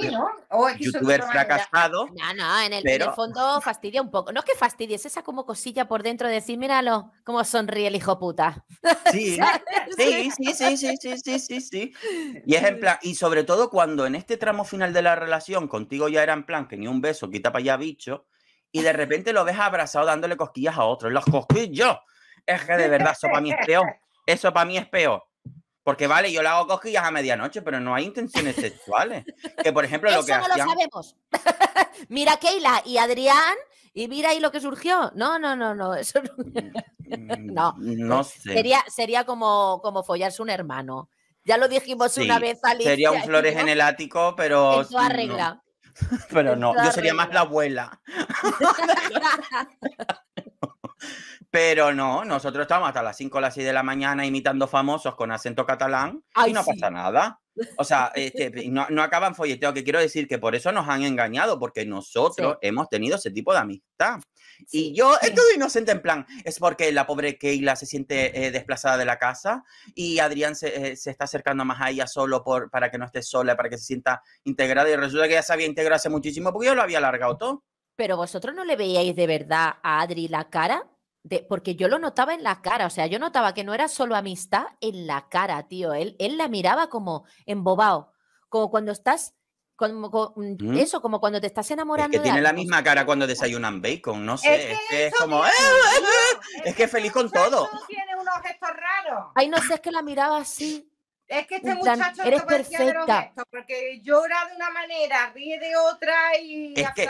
oh, youtuber fracasado. No, no, en el, pero... fondo fastidia un poco. No es que es esa como cosilla por dentro de decir, míralo, cómo sonríe el hijo puta. Sí, [LAUGHS] sí, sí, sí, sí, sí, sí, sí, Y es en plan, y sobre todo cuando en este tramo final de la relación contigo ya era en plan que ni un beso, quita para allá bicho, y de repente lo ves abrazado dándole cosquillas a otro. Los cosquillos. Es que de verdad, eso para mí es peor. Eso para mí es peor. Porque vale, yo le hago cosquillas a medianoche, pero no hay intenciones [LAUGHS] sexuales. Que por ejemplo lo Eso no lo sabemos. [LAUGHS] mira Keila y Adrián y mira ahí lo que surgió. No, no, no, no. Eso no. [LAUGHS] No mm, pues Sería, sería como, como follarse un hermano. Ya lo dijimos una vez, Alicia. Sería un flores en el ático, pero. Eso arregla. Pero no, yo sería más la abuela. Pero no, nosotros estamos hasta las 5 o las 6 de la mañana imitando famosos con acento catalán y no pasa nada. O sea, este, no, no, acaban folleteo, que quiero decir que por eso nos han engañado, porque nosotros hemos tenido ese tipo de amistad. Y yo [CLEARS THROAT] es todo inocente en plan, es porque la pobre Keila se siente eh, desplazada de la casa y Adrián eh, se, está acercando más a ella solo por, para que no esté sola, para que se sienta integrada y resulta que ya se había integrado hace muchísimo porque yo lo había alargado todo. Pero vosotros no le veíais de verdad a Adri la cara porque yo lo notaba en la cara, o sea, yo notaba que no era solo amistad en la cara, tío. Él, él la miraba como embobado, como cuando estás, como, mm, ¿Mm? eso, como cuando te estás enamorando. Es que tiene la misma cara cuando desayunan bacon, no sé. Es que es, como, ¡eh, eh, eh! es que es feliz con todo. Tiene unos gestos raros. Ay, no sé, es que la miraba así. Es que este muchacho eres perfecta. porque llora de una manera, ríe de otra y es que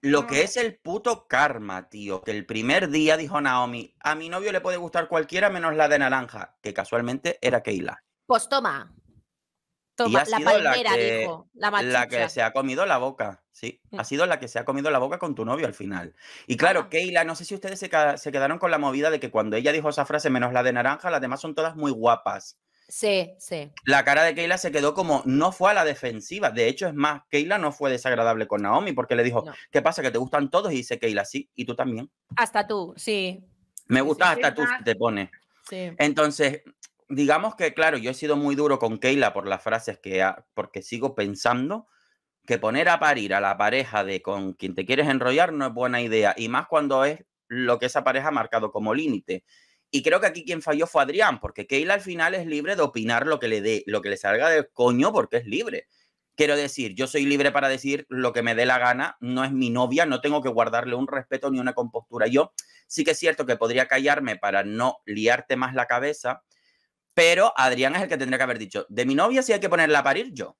lo que es el puto karma, tío. Que el primer día dijo Naomi, a mi novio le puede gustar cualquiera menos la de naranja, que casualmente era Keila. Pues toma. Toma, la palmera, que, dijo. La, la, que se ha comido la boca, sí. Ha mm. sido la que se ha comido la boca con tu novio al final. Y claro, Keila, no sé si ustedes se, se quedaron con la movida de que cuando ella dijo esa frase menos la de naranja, las demás son todas muy guapas. Sí, sí. La cara de Keila se quedó como no fue a la defensiva. De hecho, es más, Keila no fue desagradable con Naomi porque le dijo, ¿qué pasa? Que te gustan todos. Y dice Keila, sí, y tú también. Hasta tú, sí. Me gusta hasta tú, te pone. Sí. Entonces, digamos que, claro, yo he sido muy duro con Keila por las frases que, ha, porque sigo pensando que poner a parir a la pareja de con quien te quieres enrollar no es buena idea. Y más cuando es lo que esa pareja ha marcado como límite. Y creo que aquí quien falló fue Adrián, porque Keila al final es libre de opinar lo que le dé, lo que le salga del coño, porque es libre. Quiero decir, yo soy libre para decir lo que me dé la gana, no es mi novia, no tengo que guardarle un respeto ni una compostura. Yo sí que es cierto que podría callarme para no liarte más la cabeza, pero Adrián es el que tendría que haber dicho, de mi novia sí hay que ponerla a parir yo.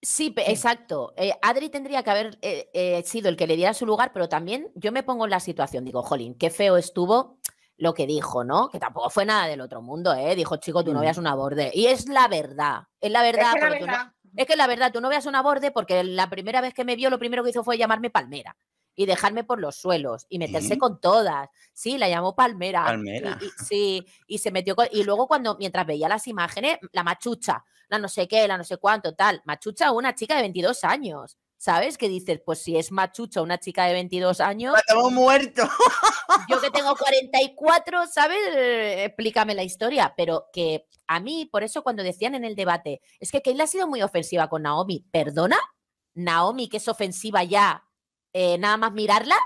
Sí, exacto. Eh, Adri tendría que haber eh, eh, sido el que le diera su lugar, pero también yo me pongo en la situación, digo, jolín, qué feo estuvo lo que dijo, ¿no? Que tampoco fue nada del otro mundo, ¿eh? Dijo, chico, tu novia mm. es una borde. Y es la verdad, es la verdad. Es que, la verdad. No... es la tu novia es una borde porque la primera vez que me vio, lo primero que hizo fue llamarme Palmera y dejarme por los suelos y meterse con todas. Sí, la llamó Palmera. Palmera. sí, y se metió con... Y luego cuando, mientras veía las imágenes, la machucha, la no sé qué, la no sé cuánto, tal. Machucha, una chica de 22 años. ¿sabes? Que dices, pues si es machucha una chica de 22 años. Estamos muerto. [LAUGHS] Yo que tengo 44, ¿sabes? Explícame la historia. Pero que a mí, por eso cuando decían en el debate, es que Kayla ha sido muy ofensiva con Naomi. ¿Perdona? Naomi, que es ofensiva ya, eh, nada más mirarla.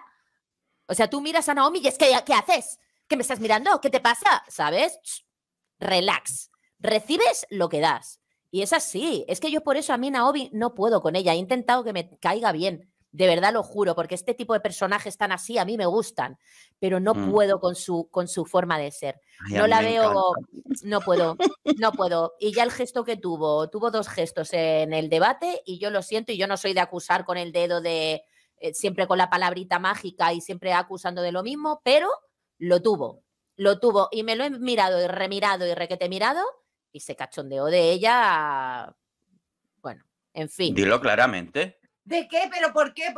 O sea, tú miras a Naomi y es que, ¿qué haces? ¿Qué me estás mirando? ¿Qué te pasa? ¿Sabes? Relax. Recibes lo que das. Y es así, es que yo por eso a mí Naomi no puedo con ella, he intentado que me caiga bien, de verdad lo juro, porque este tipo de personajes tan así a mí me gustan, pero no mm. puedo con su, con su forma de ser. no la veo, no puedo, no puedo. Y ya el gesto que tuvo, tuvo dos gestos en el debate y yo lo siento y yo no soy de acusar con el dedo de eh, siempre con la palabrita mágica y siempre acusando de lo mismo, pero lo tuvo, lo tuvo y me lo he mirado y remirado y requete mirado y se cachondeó de ella. Bueno, en fin. Dilo claramente. ¿De qué? ¿Pero por qué?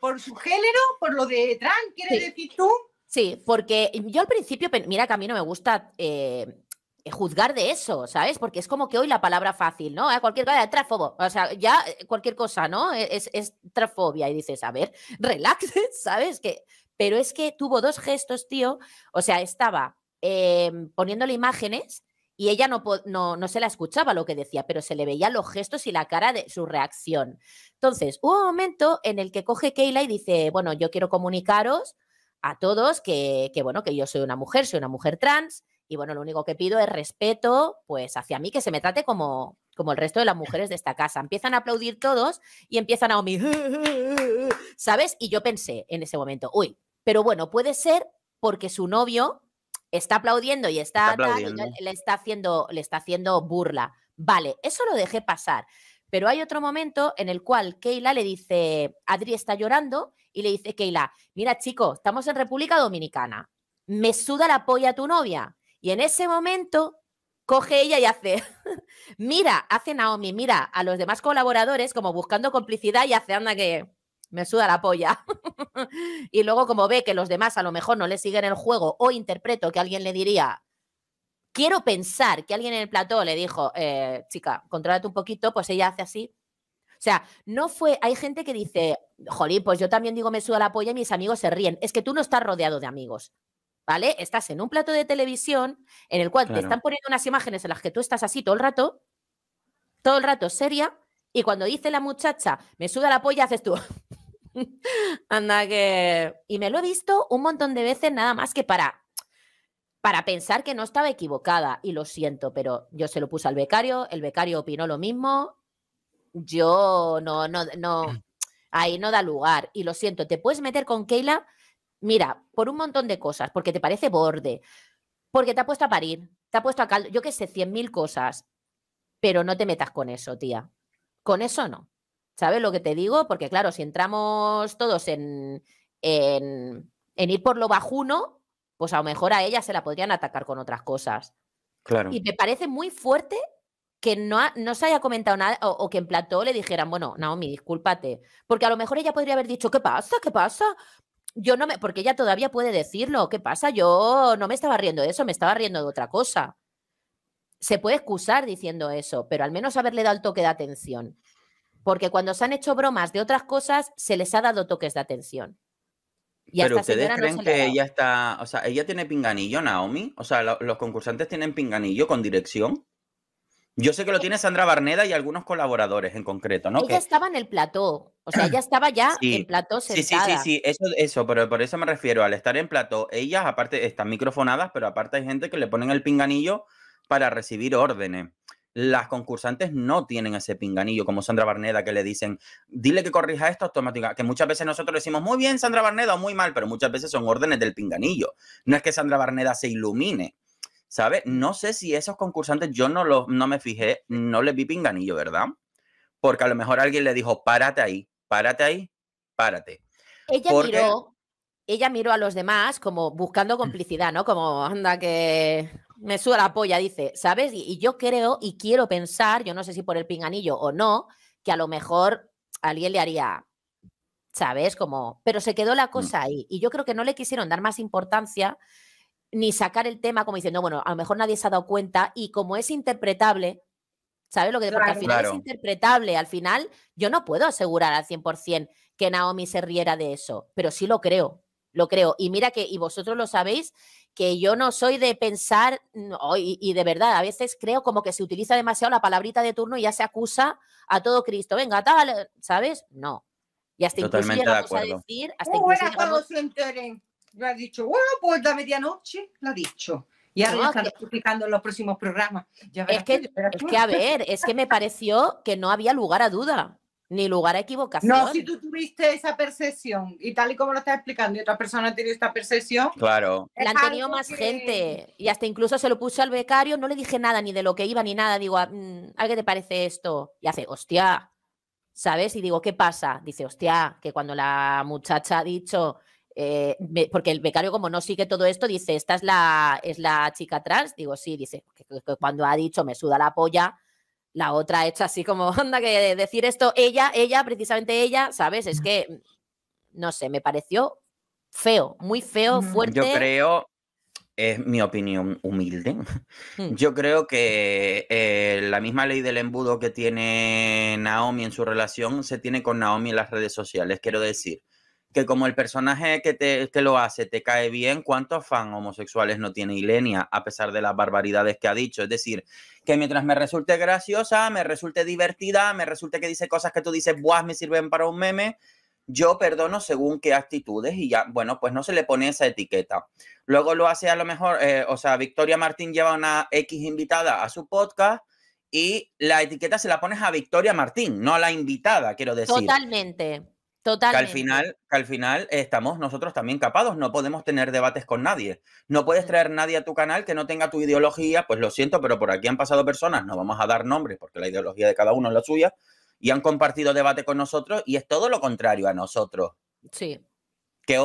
¿Por, su género? ¿Por lo de trans? ¿Quieres decir tú? Sí, porque yo al principio, mira que a mí no me gusta eh, eh, juzgar de eso, ¿sabes? Porque es como que hoy la palabra fácil, ¿no? Cualquier cosa, transfobo, o sea, ya eh, cualquier cosa, ¿no? E, es, es y dices, a ver, [LAUGHS] relax, ¿sabes? Que, pero es que tuvo dos gestos, tío, o sea, estaba em, poniéndole imágenes y ella no, no, no, se la escuchaba lo que decía, pero se le veían los gestos y la cara de su reacción. Entonces, hubo un momento en el que coge Keila y dice, bueno, yo quiero comunicaros a todos que, que, bueno, que yo soy una mujer, soy una mujer trans, y bueno, lo único que pido es respeto, pues, hacia mí, que se me trate como, como el resto de las mujeres de esta casa. Empiezan a aplaudir todos y empiezan a omir, [LAUGHS] ¿sabes? Y yo pensé en ese momento, uy, pero bueno, puede ser porque su novio está aplaudiendo y está, le, está haciendo, le está haciendo burla. Vale, eso lo dejé pasar. Pero hay otro momento en el cual Keila le dice, Adri está llorando y le dice, Keila, mira chico, estamos en República Dominicana, me suda la polla a tu novia. Y en ese momento coge ella y hace, [LAUGHS] mira, hace Naomi, mira a los demás colaboradores como buscando complicidad y hace, anda que me suda la polla. [LAUGHS] y luego como ve que los demás a lo mejor no le siguen el juego o interpreto que alguien le diría, quiero pensar que alguien en el plató le dijo, eh, chica, contrólate un poquito, pues ella hace así. O sea, no fue, hay gente que dice, jolín, pues yo también digo me suda la polla y mis amigos se ríen. Es que tú no estás rodeado de amigos. ¿Vale? Estás en un plato de televisión en el cual te están poniendo unas imágenes en las que tú estás así todo el rato, todo el rato seria, y cuando dice la muchacha, me suda la polla, haces tú. [LAUGHS] Anda que... Y me lo he visto un montón de veces nada más que para para pensar que no estaba equivocada y lo siento, pero yo se lo puse al becario, el becario opinó lo mismo, yo no, no, no, [CLEARS THROAT] ahí no da lugar y lo siento, te puedes meter con Keila, mira, por un montón de cosas, porque te parece borde, porque te ha puesto a parir, te ha puesto a caldo, yo que sé, cien mil cosas, pero no te metas con eso, tía, con eso no. ¿Sabes lo que te digo? Porque claro, si entramos todos en, en, ir por lo bajuno, pues a lo mejor a ella se la podrían atacar con otras cosas. Claro. Y me parece muy fuerte que no, no se haya comentado nada o, que en plató le dijeran, bueno, Naomi, discúlpate. Porque a lo mejor ella podría haber dicho, ¿qué pasa? ¿Qué pasa? Yo no me, porque ella todavía puede decirlo, ¿qué pasa? Yo no me estaba riendo de eso, me estaba riendo de otra cosa. Se puede excusar diciendo eso, pero al menos haberle dado el toque de atención porque cuando se han hecho bromas de otras cosas, se les ha dado toques de atención. Pero ustedes creen que ella está, o sea, ella tiene pinganillo, Naomi, o sea, los concursantes tienen pinganillo con dirección. Yo sé que lo tiene Sandra Barneda y algunos colaboradores en concreto, ¿no? Ella estaba en el plató, o sea, ella estaba ya en plató Sí, sí, sí, sí, eso, eso, pero por eso me refiero, al estar en plató, ellas aparte están microfonadas, pero aparte hay gente que le ponen el pinganillo para recibir órdenes las concursantes no tienen ese pinganillo, como Sandra Barneda, que le dicen, dile que corrija esto automáticamente que muchas veces nosotros decimos muy bien Sandra Barneda o muy mal, pero muchas veces son órdenes del pinganillo. No es que Sandra Barneda se ilumine, sabe No sé si esos concursantes, yo no, los, no me fijé, no le vi pinganillo, ¿verdad? Porque a lo mejor alguien le dijo, párate ahí, párate ahí, párate. Ella ella miró a los demás como buscando mm. complicidad, ¿no? Como, anda, que me suda la polla, dice, ¿sabes? Y, yo creo y quiero pensar, yo no sé si por el pinganillo o no, que a lo mejor alguien le haría, ¿sabes? Como, pero se quedó la mm. cosa ahí. Y yo creo que no le quisieron dar más importancia ni sacar el tema como diciendo, bueno, a lo mejor nadie se ha dado cuenta y como es interpretable, ¿sabes lo que Porque al final es interpretable, al final yo no puedo asegurar al 100% que Naomi se riera de eso, pero sí lo creo, lo creo. Y mira que, y vosotros lo sabéis, que yo no soy de pensar, y, de verdad, a veces creo como que se utiliza demasiado la palabrita de turno y ya se acusa a todo Cristo. Venga, tal, ¿sabes? No. ya hasta Totalmente de pues acuerdo. a decir... Lo ha dicho, bueno, pues la medianoche, lo ha dicho. Y ahora explicando en los próximos programas. es, que, es que, a ver, es que me pareció que no había lugar a duda ni lugar a equivocación. No, si tú tuviste esa percepción y tal y como lo estás explicando y otra persona ha tenido esta percepción. Claro. La han tenido más gente y hasta incluso se lo puse al becario, no le dije nada ni de lo que iba ni nada, digo, ah, mm, ¿a qué te parece esto? Y hace, hostia, ¿sabes? Y digo, ¿qué pasa? Dice, hostia, que cuando la muchacha ha dicho... Eh, porque el becario como no sigue todo esto, dice, esta es la, es la chica trans, digo, sí, dice, cuando ha dicho me suda la polla, la otra hecha así como, onda, [LAUGHS] que decir esto, ella, ella, precisamente ella, ¿sabes? Es que, no sé, me pareció feo, muy feo, fuerte. Yo creo, es mi opinión humilde. Mm. [LAUGHS] Yo creo que eh, la misma ley del embudo que tiene Naomi en su relación se tiene con Naomi en las redes sociales. Quiero decir, que como el personaje que, te, que lo hace te cae bien, ¿cuántos fan homosexuales no tiene Ilenia a pesar de las barbaridades que ha dicho? Es decir, que mientras me resulte graciosa, me resulte divertida, me resulte que dice cosas que tú dices, buah, me sirven para un meme, yo perdono según qué actitudes y ya, bueno, pues no se le pone esa etiqueta. Luego lo hace a lo mejor, eh, o sea, Victoria Martín lleva una X invitada a su podcast y la etiqueta se la pones a Victoria Martín, no a la invitada, quiero decir. Totalmente. Que al final, que al final estamos nosotros también capados, no podemos tener debates con nadie. No puedes traer nadie a tu canal que no tenga tu ideología, pues lo siento, pero por aquí han pasado personas, no vamos a dar nombres porque la ideología de cada uno es la suya, y han compartido debate con nosotros y es todo lo contrario a nosotros. Sí. Que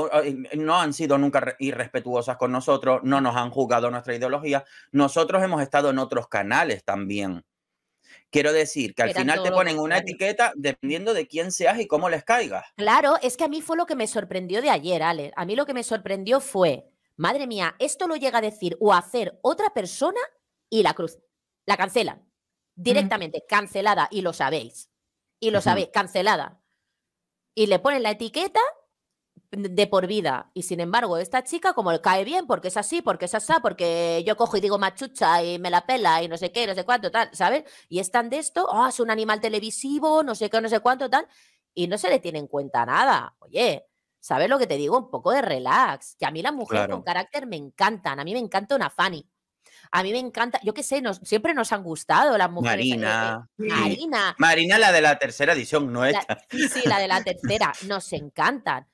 no han sido nunca irrespetuosas con nosotros, no nos han juzgado nuestra ideología. Nosotros hemos estado en otros canales también Quiero decir que al final te ponen una etiqueta dependiendo de quién seas y cómo les caigas. Claro, es que a mí fue lo que me sorprendió de ayer, Ale. A mí lo que me sorprendió fue, madre mía, esto lo llega a decir o hacer otra persona y la cruz, la cancelan. Directamente, cancelada, y lo sabéis. Y lo sabéis, cancelada. Y le ponen la etiqueta de por vida. Y sin embargo, esta chica, como le cae bien, porque es así, porque es así, porque yo cojo y digo machucha y me la pela y no sé qué, no sé cuánto, tal, ¿sabes? Y están de esto, ah es un animal televisivo, no sé qué, no sé cuánto, tal, y no se le tiene en cuenta nada. Oye, ¿sabes lo que te digo? Un poco de relax. Que a mí las mujeres con carácter me encantan. A mí me encanta una Fanny. A mí me encanta, yo qué sé, siempre nos han gustado las mujeres. Marina. Marina. la de la tercera edición, no es sí, la de la [LAUGHS] tercera. Nos encantan.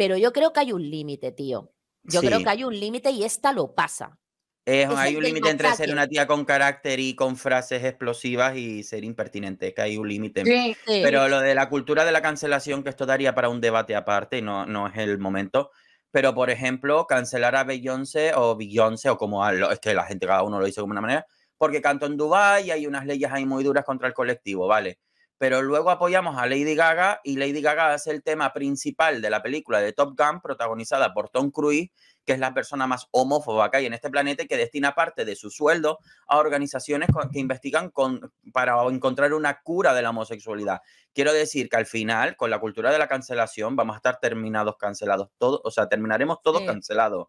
Pero yo creo que hay un límite, tío. Yo creo que hay un límite y esta lo pasa. hay un límite entre ser una tía con carácter y con frases explosivas y ser impertinente, que hay un límite. Pero lo de la cultura de la cancelación, que esto daría para un debate aparte no, no es el momento. Pero, por ejemplo, cancelar a Beyoncé o Beyoncé o como es que la gente cada uno lo dice de una manera, porque canto en Dubái y hay unas leyes ahí muy duras contra el colectivo, ¿vale? pero luego apoyamos a Lady Gaga y Lady Gaga es el tema principal de la película de Top Gun, protagonizada por Tom Cruise, que es la persona más homófoba que hay en este planeta y que destina parte de su sueldo a organizaciones que investigan con, para encontrar una cura de la homosexualidad. Quiero decir que al final, con la cultura de la cancelación, vamos a estar terminados cancelados todos, o sea, terminaremos todos cancelados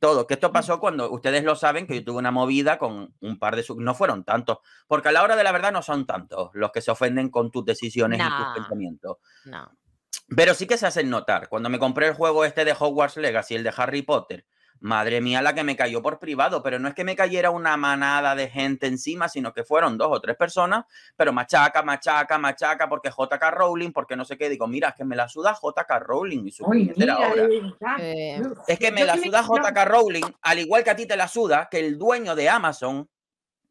todo. Que esto pasó cuando ustedes lo saben que yo tuve una movida con un par de no fueron tantos, porque a la hora de la verdad no son tantos los que se ofenden con tus decisiones y tus pensamientos. No. Pero sí que se hacen notar. Cuando me compré el juego este de Hogwarts Legacy, el de Harry Potter, madre mía la que me cayó por privado, pero no es que me cayera una manada de gente encima, sino que fueron dos o tres personas, pero machaca, machaca, machaca, porque JK Rowling, porque no sé qué, digo, mira, es que me la suda JK Rowling y su eh, es que me la suda JK Rowling, al igual que a ti te la suda, que el dueño de Amazon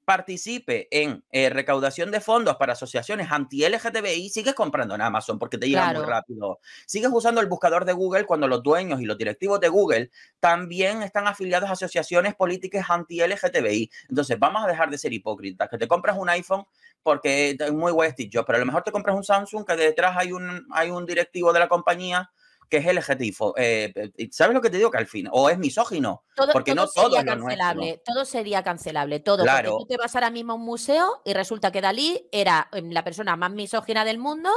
participe en eh, recaudación de fondos para asociaciones anti-LGTBI, sigues comprando en Amazon porque te llega muy rápido. Sigues usando el buscador de Google cuando los dueños y los directivos de Google también están afiliados a asociaciones políticas anti-LGTBI. Entonces, vamos a dejar de ser hipócritas, que te compras un iPhone porque es muy guay yo pero a lo mejor te compras un Samsung que detrás hay un, hay un directivo de la compañía que es el Eh, eh ¿Sabes lo que te digo? Que al fin, o es misógino. Todo, porque no todo sería cancelable. Todo sería cancelable, todo. Claro. Porque tú te vas ahora mismo a un museo y resulta que Dalí era em, la persona más misógina del mundo.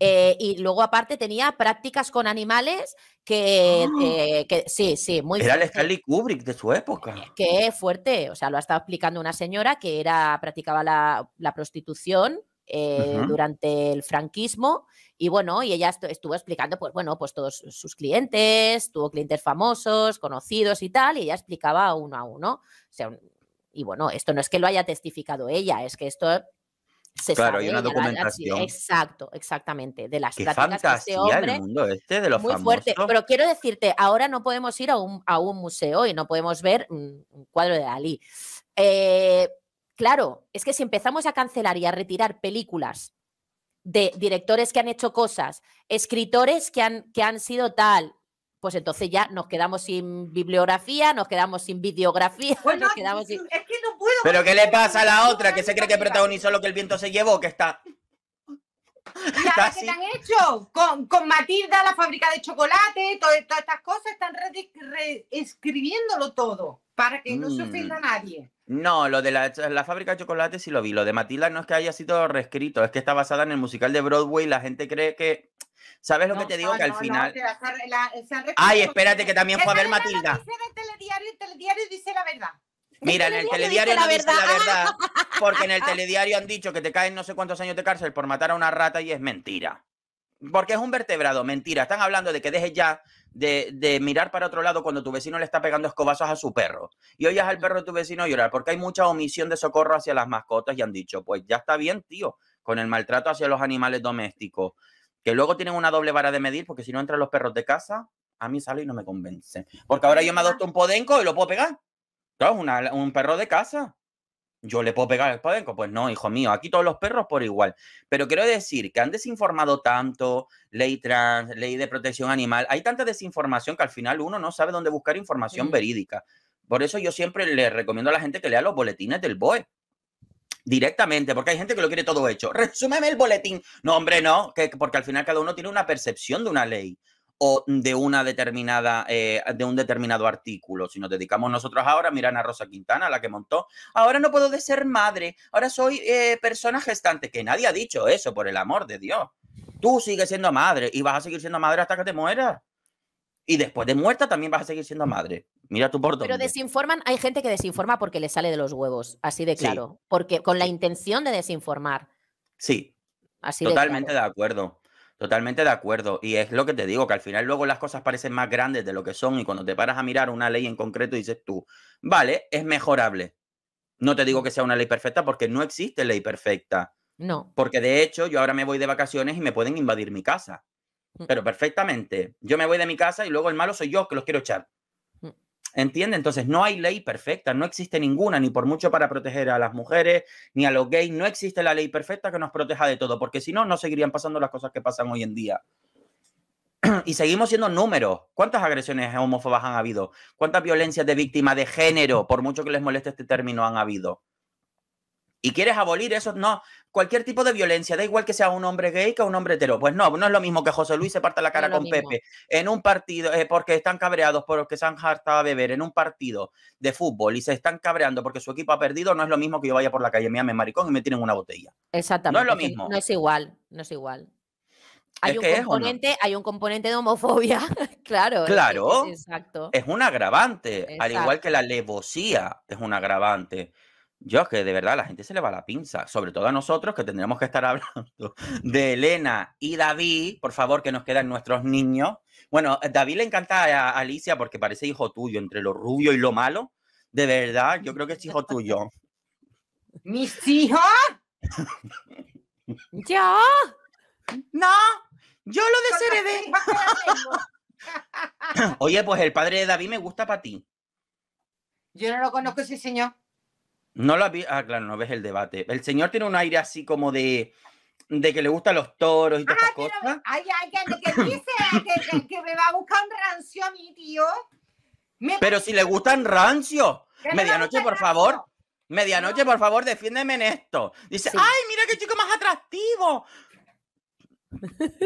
Eh, y luego, aparte, tenía prácticas con animales que, ¡Ah! sí, sí, muy Era el Stanley Kubrick de su época. Que fuerte, o sea, lo ha estado explicando una señora que era, practicaba la, la prostitución eh, durante el franquismo. Y bueno, y ella estuvo explicando, pues bueno, pues todos sus clientes, tuvo clientes famosos, conocidos y tal, y ella explicaba uno a uno. y bueno, esto no es que lo haya testificado ella, es que esto se claro, hay una documentación. exacto, exactamente. De las prácticas de este hombre. este de los muy fuerte. Pero quiero decirte, ahora no podemos ir a un, a un museo y no podemos ver un, cuadro de Dalí. Eh, claro, es que si empezamos a cancelar y a retirar películas de directores que han hecho cosas, escritores que han, que han sido tal, pues entonces ya nos quedamos sin bibliografía, nos quedamos sin videografía, [LAUGHS] nos quedamos sin... [LAUGHS] ¿Pero qué le pasa a la otra que se cree que protagonizó lo que el viento se llevó, que está... [LAUGHS] qué han hecho? Con, con, Matilda, la fábrica de chocolate, todas estas cosas, están reescribiéndolo todo para que no se ofenda a mm. nadie. No, lo de la, fábrica de chocolate sí lo vi. Lo de Matilda no es que haya sido reescrito, es que está basada en el musical de Broadway. La gente cree que. ¿Sabes lo que te digo? que al final. Ay, espérate, que también fue a ver Matilda. en el telediario, el telediario dice la verdad. Mira, en el telediario no dice la verdad, porque en el [LAUGHS] telediario han dicho que te caen no sé cuántos años de cárcel por matar a una rata y es mentira. Porque es un vertebrado, mentira. Están hablando de que dejes ya de, mirar para otro lado cuando tu vecino le está pegando escobazos a su perro y oyes al perro de tu vecino llorar, porque hay mucha omisión de socorro hacia las mascotas y han dicho, pues ya está bien, tío, con el maltrato hacia los animales domésticos, que luego tienen una doble vara de medir, porque si no entran los perros de casa, a mí sale y no me convence. Porque ahora yo me adopto un podenco y lo puedo pegar. Claro, un perro de casa yo le puedo pegar al espadenco. Pues no, hijo mío, aquí todos los perros por igual. Pero quiero decir que han desinformado tanto, ley trans, ley de protección animal, hay tanta desinformación que al final uno no sabe dónde buscar información verídica. Por eso yo siempre le recomiendo a la gente que lea los boletines del BOE directamente, porque hay gente que lo quiere todo hecho. Resúmeme el boletín. No, hombre, no, que, porque al final cada uno tiene una percepción de una ley o de una determinada, eh, de un determinado artículo. Si nos dedicamos nosotros ahora, miran a Rosa Quintana, la que montó. Ahora no puedo de ser madre, ahora soy eh, persona gestante, que nadie ha dicho eso, por el amor de Dios. Tú sigues siendo madre y vas a seguir siendo madre hasta que te mueras. Y después de muerta también vas a seguir siendo madre. Mira tu porto. Pero desinforman, hay gente que desinforma porque le sale de los huevos, así de claro. Porque con la intención de desinformar. Sí. Así Totalmente de acuerdo. Totalmente de acuerdo. Y es lo que te digo, que al final luego las cosas parecen más grandes de lo que son y cuando te paras a mirar una ley en concreto dices tú, vale, es mejorable. No te digo que sea una ley perfecta porque no existe ley perfecta. No. Porque de hecho yo ahora me voy de vacaciones y me pueden invadir mi casa. Mm. Pero perfectamente. Yo me voy de mi casa y luego el malo soy yo que los quiero echar. ¿Entiende? Entonces, no hay ley perfecta, no existe ninguna, ni por mucho para proteger a las mujeres, ni a los gays, no existe la ley perfecta que nos proteja de todo, porque si no, no seguirían pasando las cosas que pasan hoy en día. [CLEARS THROAT] y seguimos siendo números. ¿Cuántas agresiones homófobas han habido? ¿Cuántas violencias de víctima de género, por mucho que les moleste este término, han habido? y quieres abolir eso, no. Cualquier tipo de violencia, da igual que sea un hombre gay que un hombre hetero. Pues no, no es lo mismo que José Luis se parta la cara con Pepe en un partido, eh, porque están cabreados, porque se han hartado a beber en un partido de fútbol y se están cabreando porque su equipo ha perdido, no es lo mismo que yo vaya por la calle, me llame maricón y me tiren una botella. Exactamente. No es lo mismo. No es igual, no es igual. Hay, un, componente, hay un componente de homofobia, [LAUGHS] claro. Claro. Es, exacto. Es un agravante, al igual que la levosía es un agravante. Yo, que de verdad la gente se le va la pinza, sobre todo a nosotros que tendremos que estar [LAUGHS] hablando de Elena y David, por favor, que nos quedan nuestros niños. Bueno, eh, David le encanta a Alicia porque parece hijo tuyo, entre lo rubio y lo malo. De verdad, yo creo que es hijo tuyo. [LAUGHS] ¿Mis hijos? [LAUGHS] ¿Yo? No, yo lo desheredé. Oye, pues el padre de David me gusta para ti. Yo no lo conozco, sí, señor. No lo había. Ah, claro, no ves el debate. El señor tiene un aire así como de. de que le gustan los toros y todas Ay, que, dice que, me va a buscar un rancio a mi tío. Pero si le gustan rancio. Medianoche, por favor. Medianoche, por favor, defiéndeme en esto. Dice, ay, mira qué chico más atractivo.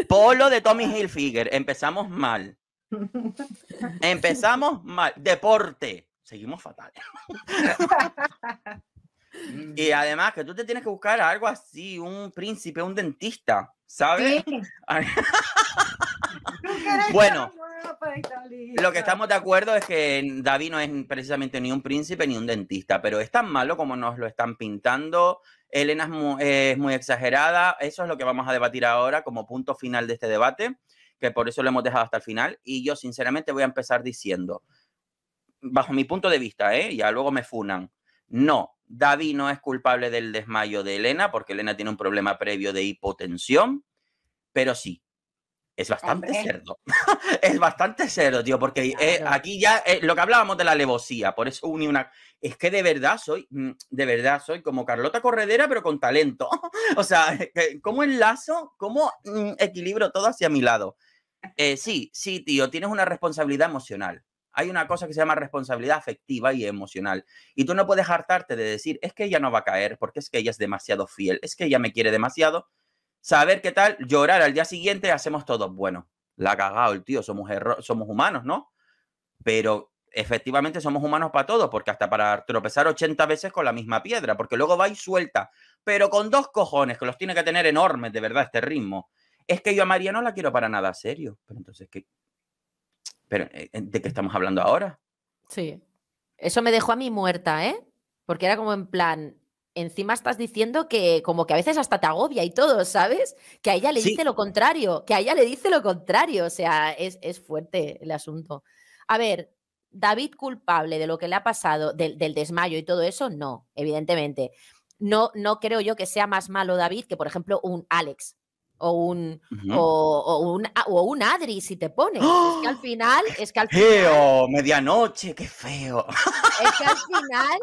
Polo de Tommy Hilfiger. Empezamos mal. [LAUGHS] Empezamos mal. Deporte seguimos fatales. [LAUGHS] Mm. y además que tú te tienes que buscar algo así, un príncipe, un dentista, ¿sabes? [LAUGHS] bueno, lo que estamos de acuerdo es que David no es precisamente ni un príncipe ni un dentista, pero es tan malo como nos lo están pintando. Elena es muy exagerada. Eso es lo que vamos a debatir ahora como punto final de este debate, que por eso lo hemos dejado hasta el final. Y yo sinceramente voy a empezar diciendo, bajo mi punto de vista, ¿eh? ya luego me funan. No, David no es culpable del desmayo de Elena, porque Elena tiene un problema previo de hipotensión, pero sí, es bastante cerdo. [LAUGHS] es bastante cerdo, tío, porque eh, aquí ya eh, lo que hablábamos de la alevosía, por eso uní una. Es que de verdad soy, mm, de verdad soy como Carlota Corredera, pero con talento. [LAUGHS] o sea, ¿cómo enlazo? ¿Cómo mm, equilibro todo hacia mi lado? Eh, sí, sí, tío, tienes una responsabilidad emocional hay una cosa que se llama responsabilidad afectiva y emocional. Y tú no puedes hartarte de decir, es que ella no va a caer, porque es que ella es demasiado fiel, es que ella me quiere demasiado. Saber qué tal, llorar al día siguiente, hacemos todo. bueno, la ha cagado el tío, somos, somos humanos, ¿no? Pero efectivamente somos humanos para todo, porque hasta para tropezar 80 veces con la misma piedra, porque luego va y suelta, pero con dos cojones, que los tiene que tener enormes, de verdad, este ritmo. Es que yo a María no la quiero para nada serio. Pero entonces, ¿qué, pero, eh, eh, ¿de qué estamos hablando ahora? Sí. Eso me dejó a mí muerta, ¿eh? Porque era como en plan, encima estás diciendo que como que a veces hasta te agobia y todo, ¿sabes? Que a ella le dice lo contrario, que a ella le dice lo contrario, o sea, es, fuerte el asunto. A ver, David culpable de lo que le ha pasado, del, del, desmayo y todo eso, no, evidentemente. No, no creo yo que sea más malo David que, por ejemplo, un Alex, o un, ah, o, un, Adri si te pone Es que al ¡Ah! final, es que al final, Feo, medianoche, qué feo. Es que al final,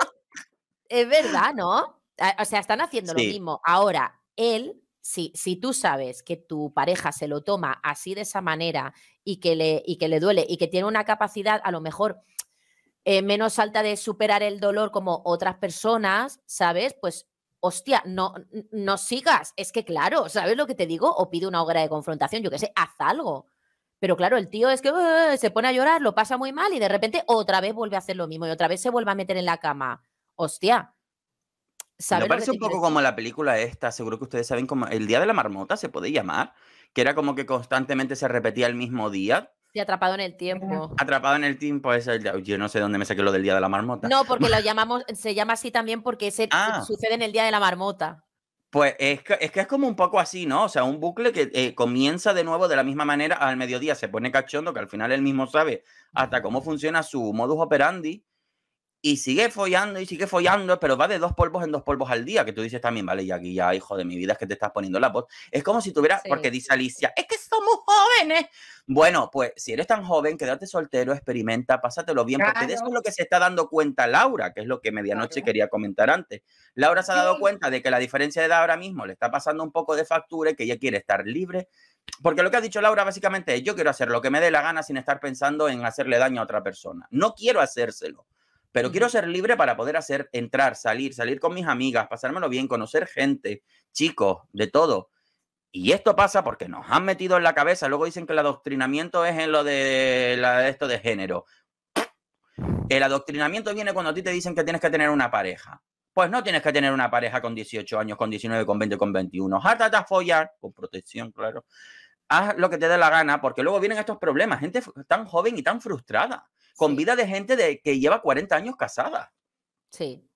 es verdad, ¿no? O sea, están haciendo lo mismo. Ahora, él, si, si tú sabes que tu pareja se lo toma así de esa manera y que le, y que le duele y que tiene una capacidad a lo mejor eh, menos alta de superar el dolor como otras personas, ¿sabes? Pues hostia, no, no sigas. Es que claro, ¿sabes lo que te digo? O pide una hoguera de confrontación, yo qué sé, haz algo. Pero claro, el tío es que se pone a llorar, lo pasa muy mal y de repente otra vez vuelve a hacer lo mismo y otra vez se vuelve a meter en la cama. Hostia. Me parece un poco como la película esta, seguro que ustedes saben como El Día de la Marmota se puede llamar, que era como que constantemente se repetía el mismo día atrapado en el tiempo. Atrapado en el tiempo, es el, yo no sé dónde me saqué lo del Día de la Marmota. No, porque lo [LAUGHS] llamamos, se llama así también porque se, ah. sucede en el Día de la Marmota. Pues es que, es como un poco así, ¿no? O sea, un bucle que eh, comienza de nuevo de la misma manera al mediodía, se pone cachondo, que al final él mismo sabe hasta cómo funciona su modus operandi, y sigue follando y sigue follando, pero va de dos polvos en dos polvos al día, que tú dices también, vale, y aquí ya, hijo de mi vida, es que te estás poniendo la voz. Es como si tuvieras, porque dice Alicia, es que somos jóvenes. Bueno, pues si eres tan joven, quédate soltero, experimenta, pásatelo bien, porque de eso es lo que se está dando cuenta Laura, que es lo que medianoche quería comentar antes. Laura se ha dado cuenta de que la diferencia de edad ahora mismo le está pasando un poco de factura y que ella quiere estar libre. Porque lo que ha dicho Laura básicamente es, yo quiero hacer lo que me dé la gana sin estar pensando en hacerle daño a otra persona. No quiero hacérselo pero quiero ser libre para poder hacer, entrar, salir, salir con mis amigas, pasármelo bien, conocer gente, chicos, de todo. Y esto pasa porque nos han metido en la cabeza, luego dicen que el adoctrinamiento es en lo de, esto de género. El adoctrinamiento viene cuando a ti te dicen que tienes que tener una pareja. Pues no tienes que tener una pareja con 18 años, con 19, con 20, con 21. Hártate a follar, con protección, claro. Haz lo que te dé la gana, porque luego vienen estos problemas. Gente tan joven y tan frustrada con vida de gente de, que lleva 40 años casada. Sí,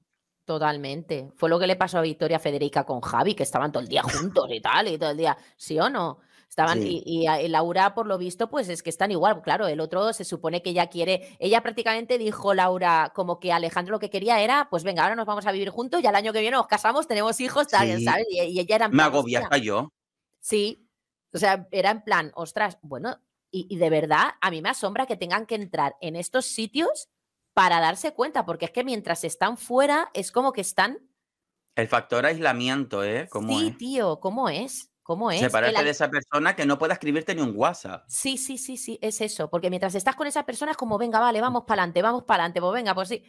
totalmente. Fue lo que le pasó a Victoria Federica con Javi, que estaban todo el día juntos y tal, y todo el día, ¿sí o no? Estaban, ah, y, Laura, por lo visto, pues es que están igual. Claro, el otro se supone que ella quiere. Ella prácticamente dijo, Laura, como que Alejandro lo que quería era, pues venga, ahora nos vamos a vivir juntos y al año que viene nos casamos, tenemos hijos, tal, ¿sabes? Y, ella era. Me agobia yo. Sí. O sea, era en plan, ostras, bueno, y, de verdad, a mí me asombra que tengan que entrar en estos sitios para darse cuenta, porque es que mientras están fuera es como que están... El factor aislamiento, ¿eh? sí, tío, ¿cómo es? ¿Cómo es? Separarte de esa persona que no pueda escribirte ni un WhatsApp. Sí, sí, sí, sí, es eso. Porque mientras estás con esa persona es como, venga, vale, vamos para adelante, vamos para adelante, pues venga, pues sí.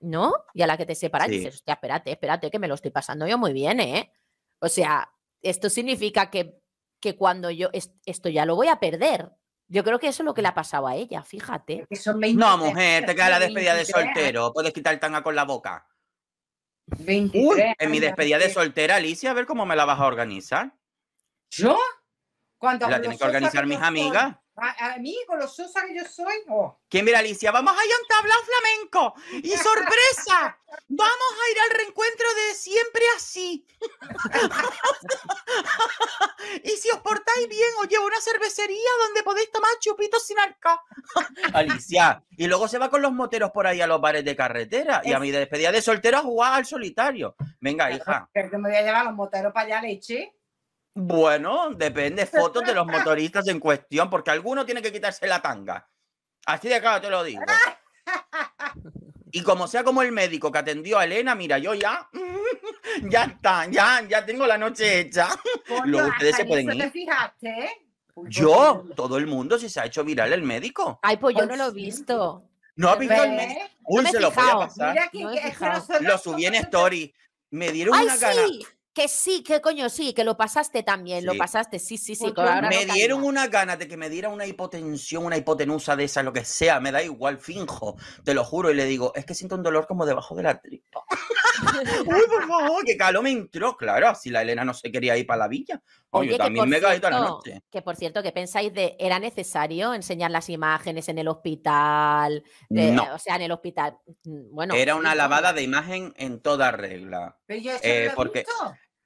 ¿No? Y a la que te separas dices, hostia, espérate, espérate, que me lo estoy pasando yo muy bien, ¿eh? O sea, esto significa que que cuando yo, esto ya lo voy a perder. Yo creo que eso es lo que le ha pasado a ella, fíjate. Son no, mujer, te queda la despedida de soltero. Puedes quitar el tanga con la boca. en mi despedida de soltera, Alicia, a ver cómo me la vas a organizar. ¿Yo? cuánto la tienen que organizar mis amigas. A, mí, con sosa que yo soy. ¿Quién mira, Alicia, vamos a un tablao flamenco. Y sorpresa, [LAUGHS] vamos a ir al reencuentro de siempre así. [LAUGHS] y si os portáis bien, os llevo una cervecería donde podéis tomar chupitos sin arca. [LAUGHS] Alicia, y luego se va con los moteros por ahí a los bares de carretera. Y a mi despedida de soltero a jugar al solitario. Venga, hija. Pero que me voy a llevar a los moteros para allá, leche. Bueno, depende fotos de los motoristas en cuestión, porque alguno tiene que quitarse la tanga. Así de claro te lo digo. [LAUGHS] Y como sea como el médico que atendió a Elena, mira, yo ya, [LAUGHS] ya está, ya, ya tengo la noche hecha. ustedes se pueden ir. ¿eh? Yo, todo el mundo, si se ha hecho viral el médico. Ay, pues yo no lo he visto. No, ha visto el médico. Uy, se lo pasar. lo subí en story. Me dieron una sí que sí, que coño, sí, que lo pasaste también, lo pasaste, sí, sí, sí. me dieron una gana de que me diera una hipotensión, una hipotenusa de esa, lo que sea, me da igual, finjo, te lo juro, y le digo, es que siento un dolor como debajo de la tripa. [LAUGHS] [LAUGHS] Uy, por favor, que calor me entró, claro, si la Elena no se quería ir para la villa, Oye, también me Que por cierto, ¿qué pensáis de era necesario enseñar las imágenes en el hospital? Eh, o sea, en el hospital. Mm, bueno. Era una lavada de imagen en toda regla. Pero yo eh, porque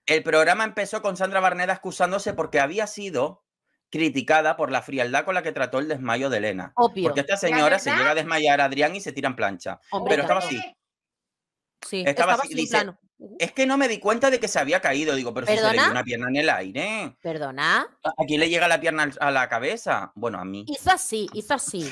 el programa empezó con Sandra Barneda excusándose porque había sido criticada por la frialdad con la que trató el desmayo de Elena. Obvio. Porque esta señora se llega a desmayar a Adrián y se tira en plancha. Pero estaba así. Sí, estaba, así. plano. Es que no me di cuenta de que se había caído. Digo, pero si se le dio una pierna en el aire. ¿Perdona? ¿A quién le llega la pierna a la cabeza? Bueno, a mí. Hizo así, hizo así.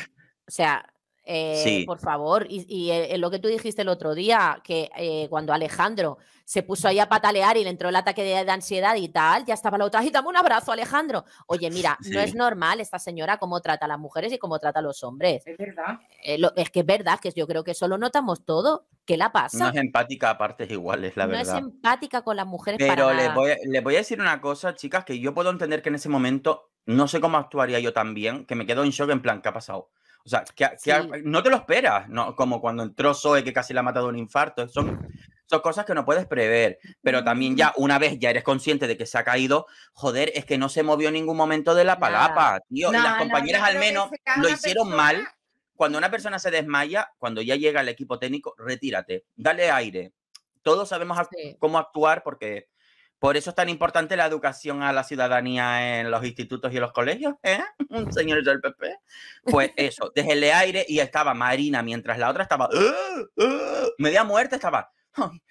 O sea, eh, por favor, y, y eh, lo que tú dijiste el otro día, que eh, cuando Alejandro se puso ahí a patalear y le entró el ataque de, ansiedad y tal, ya estaba la otra, y dame un abrazo, Alejandro. Oye, mira, [LAUGHS] no es normal esta señora cómo trata a las mujeres y cómo trata a los hombres. Es verdad. es que es verdad, que yo creo que Solo notamos todo. que la pasa? No es empática a partes iguales, la verdad. No es empática con las mujeres. Pero les, voy a, voy a decir una cosa, chicas, que yo puedo entender que en ese momento no sé cómo actuaría yo también, que me quedo en shock en plan, ¿qué ha pasado? O sea, no te lo esperas, no, como cuando entró Zoe que casi le ha matado un infarto. Son, son cosas que no puedes prever, pero también ya una vez ya eres consciente de que se ha caído, joder, es que no se movió en ningún momento de la palapa, tío. y las compañeras al menos lo hicieron mal. Cuando una persona se desmaya, cuando ya llega el equipo técnico, retírate, dale aire. Todos sabemos cómo actuar porque por eso es tan importante la educación a la ciudadanía en los institutos y los colegios, ¿eh? [LAUGHS] Un señor del PP. Pues eso, [LAUGHS] desde aire y estaba Marina, mientras la otra estaba ah, ah", media muerte, estaba.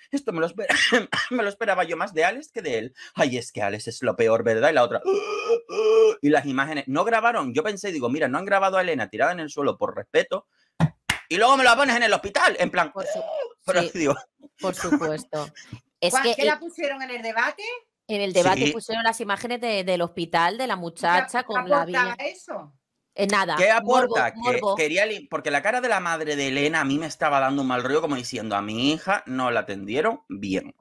esto [LAUGHS] me lo, esperaba yo más de Alex que de él. Ay, es que Alex es lo peor, ¿verdad? Y la otra. Ah, y las imágenes no grabaron. Yo pensé, digo, mira, no han grabado a Elena tirada en el suelo por respeto. Y luego me la pones en el hospital, en plan. Por supuesto, Por supuesto. Es que, ¿Qué la pusieron en el debate? En el debate pusieron las imágenes del hospital de la muchacha con la vida. eso? Eh, nada. ¿Qué aporta? quería porque la cara de la madre de Elena a mí me estaba dando un mal rollo como diciendo a mi hija no la atendieron bien.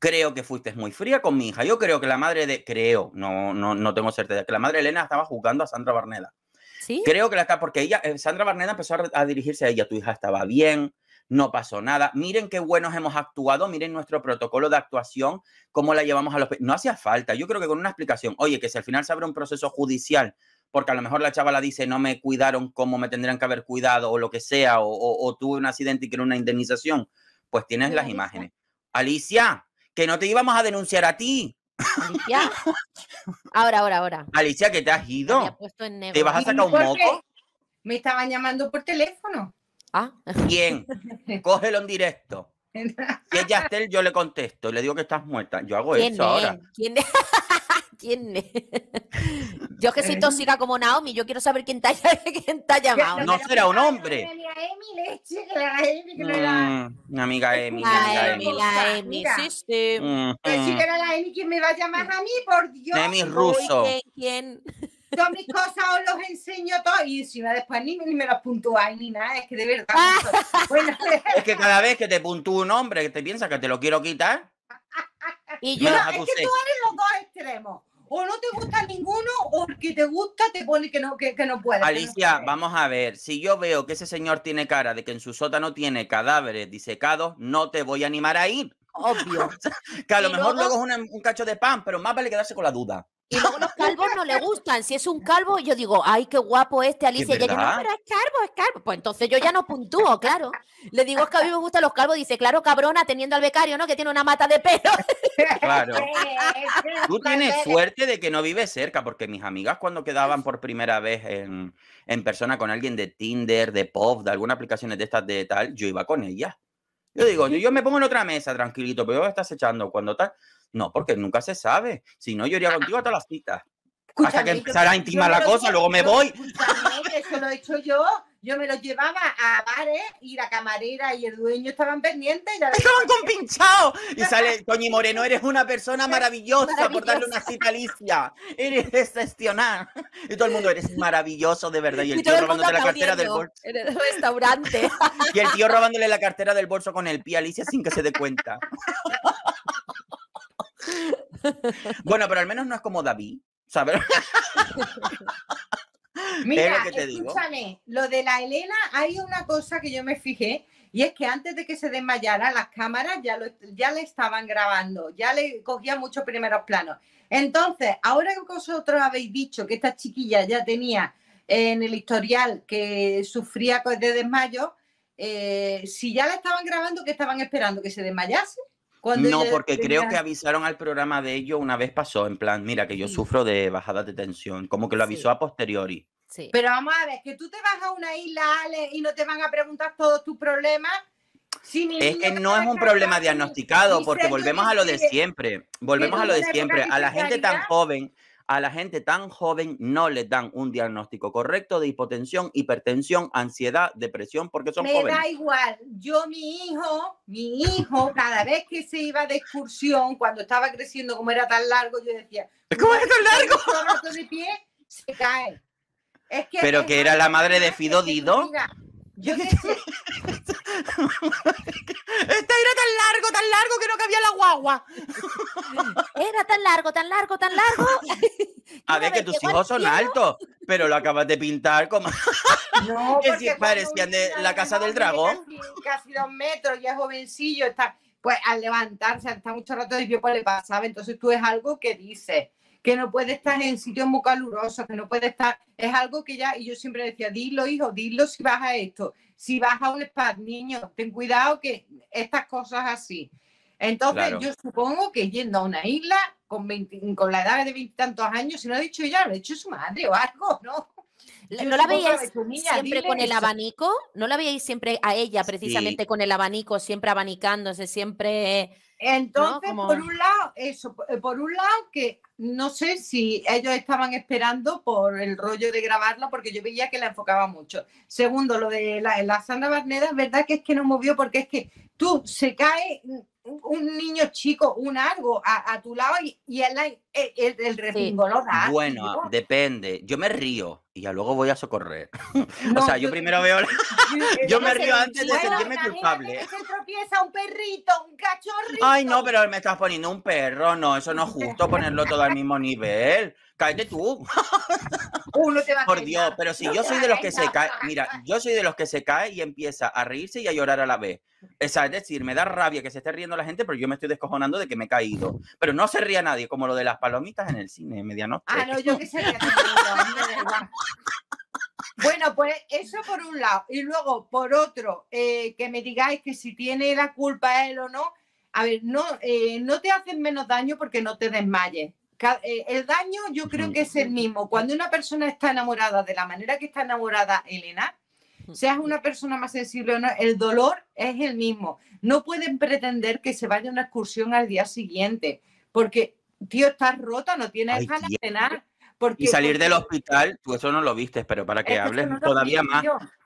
Creo que fuiste muy fría con mi hija. Yo creo que la madre de creo, no no no tengo certeza que la madre de Elena estaba jugando a Sandra Barneda. ¿Sí? Creo que la porque ella eh, Sandra Barneda empezó a dirigirse a ella, tu hija estaba bien, no pasó nada. Miren qué buenos hemos actuado, miren nuestro protocolo de actuación, cómo la llevamos a los... No hacía falta, yo creo que con una explicación, oye, que si al final se abre un proceso judicial, porque a lo mejor la chava la dice, no me cuidaron como me tendrían que haber cuidado o lo que sea, o, tuve un accidente y quiero una indemnización, pues tienes las imágenes. Alicia, que no te íbamos a denunciar a ti. Alicia. [LAUGHS] Ahora, ahora, ahora. Alicia, que te has ido. Te vas a sacar un moco. Me estaban llamando por teléfono. ¿Ah? Bien, [LAUGHS] cógelo en directo. [LAUGHS] Si es Yastel, yo le contesto le digo que estás muerta. Yo hago eso ahora. ¿Quién es? ¿Quién es? [LAUGHS] Yo que soy eh. tóxica como Naomi, yo quiero saber quién está, quién está llamado. No, será un hombre. Mi amiga Emi, la Emi, la Emi, sí, sí. si era la Emi, ¿quién me va a llamar a mí? Por Dios. Emi ruso. ¿Quién? quién yo mis cosas os los enseño todo y encima después ni, ni me las puntuáis ni nada, es que de verdad. [LAUGHS] [LAUGHS] es que cada vez que te puntúo un hombre que te piensas que te lo quiero quitar. y yo, es que tú eres los dos extremos. O no te gusta ninguno, o el que te gusta te pone que no, que, no puedes. Alicia, vamos a ver. Si yo veo que ese señor tiene cara de que en su sótano tiene cadáveres disecados, no te voy a animar a ir obvio. [LAUGHS] que a lo mejor luego, es un cacho de pan, pero más vale quedarse con la duda. Y luego los calvos no le gustan. Si es un [LAUGHS] calvo, yo digo, ay, qué guapo este, Alicia. Y ella, no, pero es calvo, es calvo. Pues entonces yo ya no puntúo, claro. Le digo, es que a mí me gustan los calvos. Dice, claro, cabrona, teniendo al becario, ¿no? Que tiene una mata de pelo. [LAUGHS] Claro. Tú tienes suerte de que no vives cerca, porque mis amigas cuando quedaban por primera vez en, en persona con alguien de Tinder, de Pop, de algunas aplicaciones de estas de tal, yo iba con ellas. Yo digo, yo, me pongo en otra mesa tranquilito, pero estás echando cuando tal. No, porque nunca se sabe. Si no, yo iría contigo hasta las citas hasta que a íntima la cosa, luego me voy. Eso lo he hecho yo. Yo me lo llevaba a bares y la camarera y el dueño estaban pendientes. Y estaban compinchados. [LAUGHS] Y sale, Toñi Moreno, eres una persona maravillosa, por darle una cita a Alicia. Eres excepcional. Y todo el mundo, eres maravilloso de verdad. Y el tío robándole la cartera del bolso. restaurante. [LAUGHS] Y el tío robándole la cartera del bolso con el pie Alicia sin que se dé cuenta. [LAUGHS] Bueno, pero al menos no es como David, [LAUGHS] Mira, escúchame, lo de la Elena, hay una cosa que yo me fijé y es que antes de que se desmayara, las cámaras ya, lo, ya le estaban grabando, ya le cogían muchos primeros planos. Entonces, ahora que vosotros habéis dicho que esta chiquilla ya tenía eh, en el historial que sufría de desmayo, eh, si ya la estaban grabando, ¿qué estaban esperando? ¿Que se desmayase? no, porque creo que avisaron al programa de ello una vez pasó, en plan, mira, que yo sufro de bajadas de tensión, como que lo avisó a posteriori. Sí. Pero vamos a ver, que tú te vas a una isla, Ale, y no te van a preguntar todos tus problemas. es que no es un problema diagnosticado, porque volvemos a lo de siempre, volvemos a lo de siempre, a la gente tan joven a la gente tan joven no les dan un diagnóstico correcto de hipotensión, hipertensión, ansiedad, depresión, porque son jóvenes. Me da igual. Yo, mi hijo, mi hijo, cada vez que se iba de excursión, cuando estaba creciendo, como era tan largo, yo decía, [LAUGHS] ¿cómo es tan largo? de pie, se cae. que Pero que era la madre de Fido Dido esta era tan largo, tan largo que no cabía la guagua. Era tan largo, tan largo, tan largo. [LAUGHS] A ver, que tus hijos son altos, pero lo acabas de pintar como. [LAUGHS] No, [LAUGHS] que parecían de la casa del dragón. Casi dos metros, ya es jovencillo, está. Pues al levantarse, hasta mucho rato de pie, pues le pasaba. Entonces tú es algo que dices que no puede estar en sitios muy calurosos, que no puede estar, es algo que ya, y yo siempre decía, dilo hijo, dilo si vas a esto, si vas a un spa, niño, ten cuidado que estas cosas así. Entonces yo supongo que yendo a una isla con, con la edad de veintitantos años, si no ha dicho ella, lo ha dicho su madre o algo, ¿no? [LAUGHS] ¿No la veía siempre con el abanico? ¿No la veíais siempre a ella, precisamente con el abanico, siempre abanicándose, siempre entonces, por un lado, eso, eh, por un lado que no sé si ellos estaban esperando por el rollo de grabarla, porque yo veía que la enfocaba mucho. Segundo, lo de la, la Sandra Barneda, verdad que es que no movió, porque es que tú se cae mm, un niño chico, un algo a, tu lado y, él eh, el, el, Bueno, depende. Yo me río y ya luego voy a socorrer. [LAUGHS] o sea, yo, primero veo. [LAUGHS] [LAUGHS] yo me río antes de sentirme culpable. se tropieza un perrito, un cachorrito. Ay, no, pero me estás poniendo un perro. No, eso no es justo ponerlo todo al mismo nivel cállate tú. [LAUGHS] Por Dios, pero si yo soy de los que se cae, mira, yo soy de los que se cae y empieza a reírse y a llorar a la vez. es decir, me da rabia que se esté riendo la gente, pero yo me estoy descojonando de que me he caído. Pero no se ría nadie, como lo de las palomitas en el cine, medianoche. Ah, no, yo que se ría. Bueno, pues eso por un lado. Y luego, por otro, eh, que me digáis que si tiene la culpa él o no. A ver, no, eh, no te hacen menos daño porque no te desmayes. Eh, el daño yo creo que es el mismo. Cuando una persona está enamorada de la manera que está enamorada Elena, seas una persona más sensible o no, el dolor es el mismo. No pueden pretender que se vaya a una excursión al día siguiente, porque, tío, estás rota, no tienes ganas de cenar. y salir del hospital, tú eso no lo viste, pero para que hables todavía más,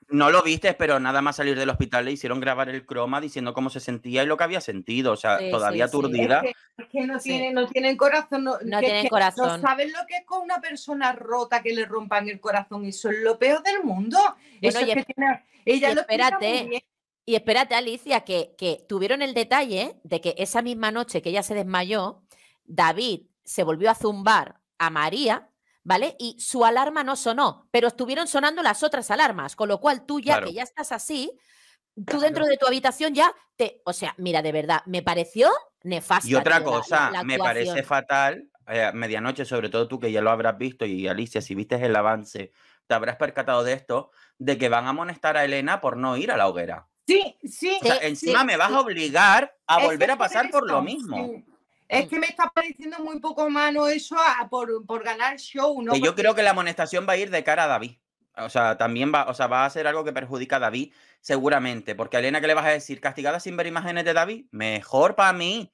no lo viste, pero nada más salir del hospital le hicieron grabar el croma diciendo cómo se sentía y lo que había sentido, o sea, todavía aturdida. Es, que, no, tienen, no tienen corazón. No, tienen corazón. No saben lo que es con una persona rota que le rompan el corazón, eso es lo peor del mundo. eso es que tiene, ella lo espérate. Y espérate, Alicia, que, que tuvieron el detalle de que esa misma noche que ella se desmayó, David se volvió a zumbar a María ¿vale? Y su alarma no sonó, pero estuvieron sonando las otras alarmas, con lo cual tú ya que ya estás así, tú dentro de tu habitación ya te, o sea, mira, de verdad, me pareció nefasto Y otra cosa, me parece fatal, eh, medianoche, sobre todo tú que ya lo habrás visto y Alicia, si viste el avance, te habrás percatado de esto, de que van a amonestar a Elena por no ir a la hoguera. Sí, sí. encima me vas a obligar a volver a pasar por lo mismo. Es que me está pareciendo muy poco mano eso por, por, ganar show, ¿no? yo creo que la amonestación va a ir de cara a David. O sea, también va, o sea, va a ser algo que perjudica a David seguramente, porque a Elena que le vas a decir, castigada sin ver imágenes de David, mejor para mí.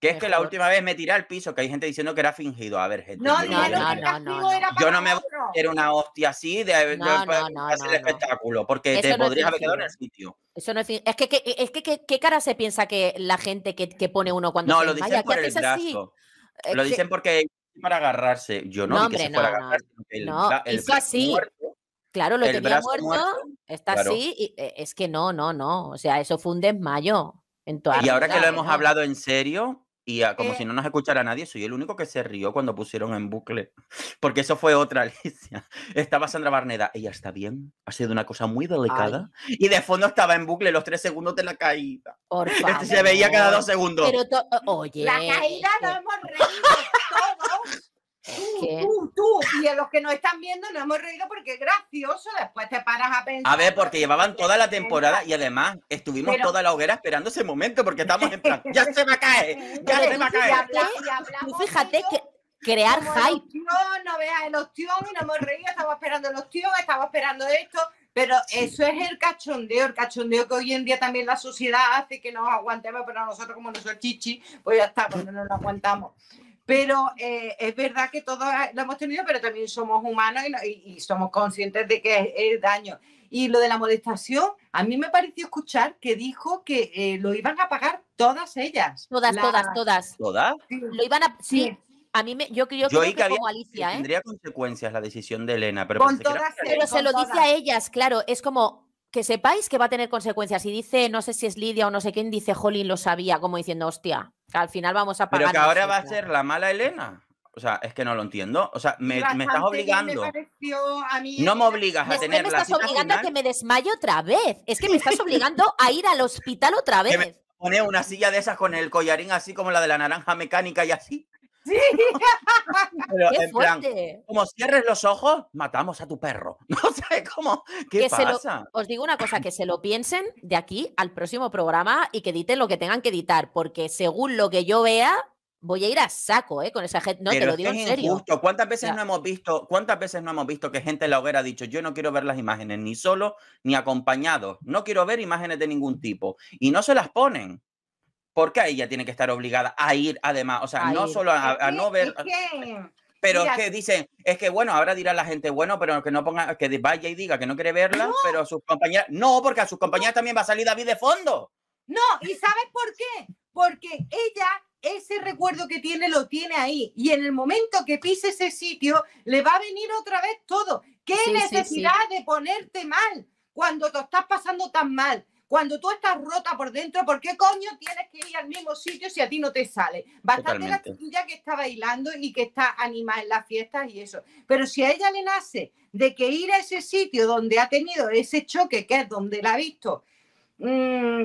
Que es que la última vez me tiré al piso, que hay gente diciendo que era fingido. A ver, gente. No, no, no, no, Yo no me voy a hacer una hostia así de, pues, no, hacer espectáculo, porque te podrías haber quedado en el sitio. Eso no es, es que, es que, ¿qué cara se piensa que la gente que, que pone uno cuando No, se lo dicen vaya, por el brazo. Así? Eh, lo dicen porque para agarrarse. Yo no, vi que se fuera a agarrarse. El, no, el así. Muerto, claro, lo tenía muerto, está así, eh, es que no, no, no, o sea, eso fue un desmayo. y ahora que lo hemos hablado en serio, Ah, como si eh no nos escuchara nadie, soy el único que se rió cuando pusieron en bucle. Porque eso fue otra, [LAUGHS] Alicia. Estaba Sandra Barneda. Ella está bien. Ha sido una cosa muy delicada. Y de fondo estaba en bucle los tres segundos de la caída. [LAUGHS] se veía cada dos segundos. Pero oye. La caída no hemos reído y a los que nos están viendo nos hemos reído porque es gracioso, después te paras a pensar. A ver, porque llevaban toda la temporada y además estuvimos toda la hoguera esperando ese momento porque estábamos en plan, ya se va a [LAUGHS] ya se va a caer. fíjate que crear hype. no no veas el ostión y nos hemos reído, estamos esperando los tíos, estamos esperando esto, pero eso es el cachondeo, el cachondeo que hoy en día también la sociedad hace que nos aguantemos, pero nosotros como nosotros chichi, pues ya está, pues no nos aguantamos. Pero eh, es verdad que todos eh, lo hemos tenido, pero también somos humanos y, somos conscientes de que es, daño. Y lo de la molestación, a mí me pareció escuchar que dijo que eh, lo iban a pagar todas ellas. Todas, todas, todas. ¿Todas? Sí. Lo iban a... sí. A mí yo, creo que, Alicia, Tendría consecuencias la decisión de Elena, pero, pero se lo dice a ellas, claro, es como que sepáis que va a tener consecuencias. Y dice, no sé si es Lidia o no sé quién, dice Jolín, lo sabía, como diciendo, hostia, al final vamos a pagar. Pero que ahora va a ser la mala Elena. O sea, es que no lo entiendo. O sea, me, estás obligando. no me obligas a tener la. Es que me estás obligando a que me desmaye otra vez. Es que me estás [LAUGHS] obligando a ir al hospital otra vez. Que pone una silla de esas con el collarín así como la de la naranja mecánica y así. Sí. como cierres los ojos, matamos a tu perro. [LAUGHS] No sé cómo. ¿Qué os digo una cosa, que se lo piensen de aquí al próximo programa y que editen lo que tengan que editar, porque según lo que yo vea, voy a ir a saco, ¿eh? Con esa gente. No, te lo digo en serio. ¿Cuántas veces no hemos visto, cuántas veces no hemos visto que gente en la hoguera ha dicho yo no quiero ver las imágenes, ni solo, ni acompañado No quiero ver imágenes de ningún tipo. Y no se las ponen. Porque qué ella tiene que estar obligada a ir además? O sea, no solo a, no ver... Pero es que dicen, es que bueno, ahora dirá la gente, bueno, pero que no ponga, que vaya y diga que no quiere verla, pero a sus compañeras, no, porque a sus compañeras también va a salir David de fondo. No, ¿y sabes por qué? Porque ella, ese recuerdo que tiene, lo tiene ahí. Y en el momento que pise ese sitio, le va a venir otra vez todo. ¿Qué necesidad de ponerte mal cuando te estás pasando tan mal? Cuando tú estás rota por dentro, ¿por qué coño tienes que ir al mismo sitio si a ti no te sale? Bastante la tuya que está bailando y que está animada en las fiestas y eso. Pero si a ella le nace de que ir a ese sitio donde ha tenido ese choque, que es donde la ha visto, mm,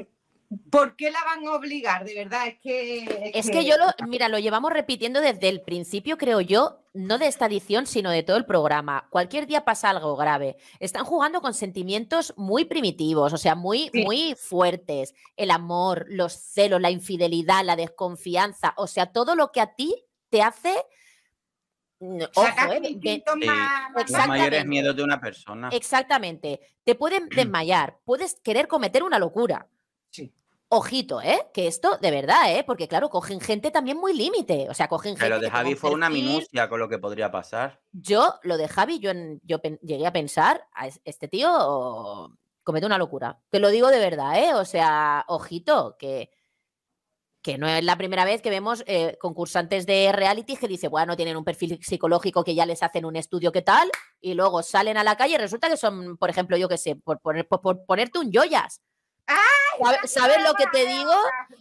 ¿Por qué la van a obligar? De verdad, es que... Es, que, yo lo, mira, lo llevamos repitiendo desde el principio, creo yo, no de esta edición, sino de todo el programa. Cualquier día pasa algo grave. Están jugando con sentimientos muy primitivos, o sea, muy, muy fuertes. El amor, los celos, la infidelidad, la desconfianza, o sea, todo lo que a ti te hace... Mm, ojo, ¿eh? mayores miedos de una persona. Exactamente. Te pueden desmayar, puedes querer cometer una locura Ojito, ¿eh? Que esto, de verdad, ¿eh? Porque claro, cogen gente también muy límite. O sea, cogen gente. Pero de Javi fue una minucia con lo que podría pasar. Yo, lo de Javi, yo, llegué a pensar, a este tío comete una locura. Te lo digo de verdad, ¿eh? O sea, ojito, que, que no es la primera vez que vemos eh, concursantes de reality que dicen, bueno, tienen un perfil psicológico que ya les hacen un estudio que tal, y luego salen a la calle y resulta que son, por ejemplo, yo qué sé, por, por, por ponerte un joyas. ¡Ah! ¿Sabes lo que te digo?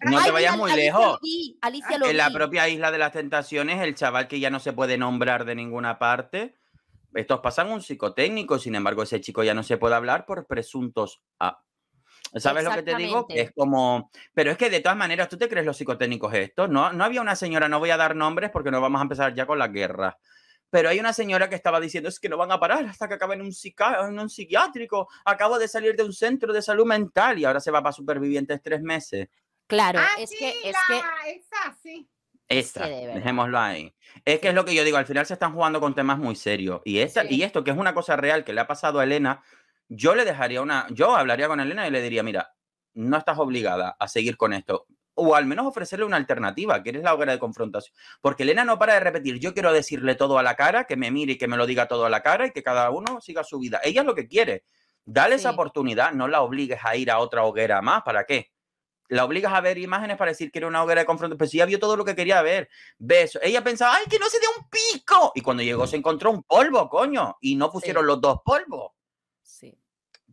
No te vayas muy lejos. en la propia isla de las tentaciones, el chaval que ya no se puede nombrar de ninguna parte, estos pasan un psicotécnico, sin embargo, ese chico ya no se puede hablar por presuntos A. ¿Sabes lo que te digo? Es como, pero es que de todas maneras, ¿tú te crees los psicotécnicos estos? No, no había una señora, no voy a dar nombres porque no vamos a empezar ya con la guerra. Pero hay una señora que estaba diciendo es que no van a parar hasta que acaben en un, en un psiquiátrico. Acabo de salir de un centro de salud mental y ahora se va para supervivientes tres meses. Claro, ah, es, que, es que esa, sí. Esta, dejémoslo ahí. Es que es lo que yo digo, al final se están jugando con temas muy serios. Y, esta, y esto, que es una cosa real que le ha pasado a Elena, yo le dejaría una, yo hablaría con Elena y le diría, mira, no estás obligada a seguir con esto o al menos ofrecerle una alternativa, que eres la hoguera de confrontación. Porque Elena no para de repetir, yo quiero decirle todo a la cara, que me mire y que me lo diga todo a la cara y que cada uno siga su vida. Ella es lo que quiere. Dale esa oportunidad, no la obligues a ir a otra hoguera más, ¿para qué? La obligas a ver imágenes para decir que era una hoguera de confrontación, pues si ya vio todo lo que quería ver. Beso. Ella pensaba, ¡ay, que no se dé un pico! Y cuando llegó se encontró un polvo, coño, y no pusieron los dos polvos. Sí.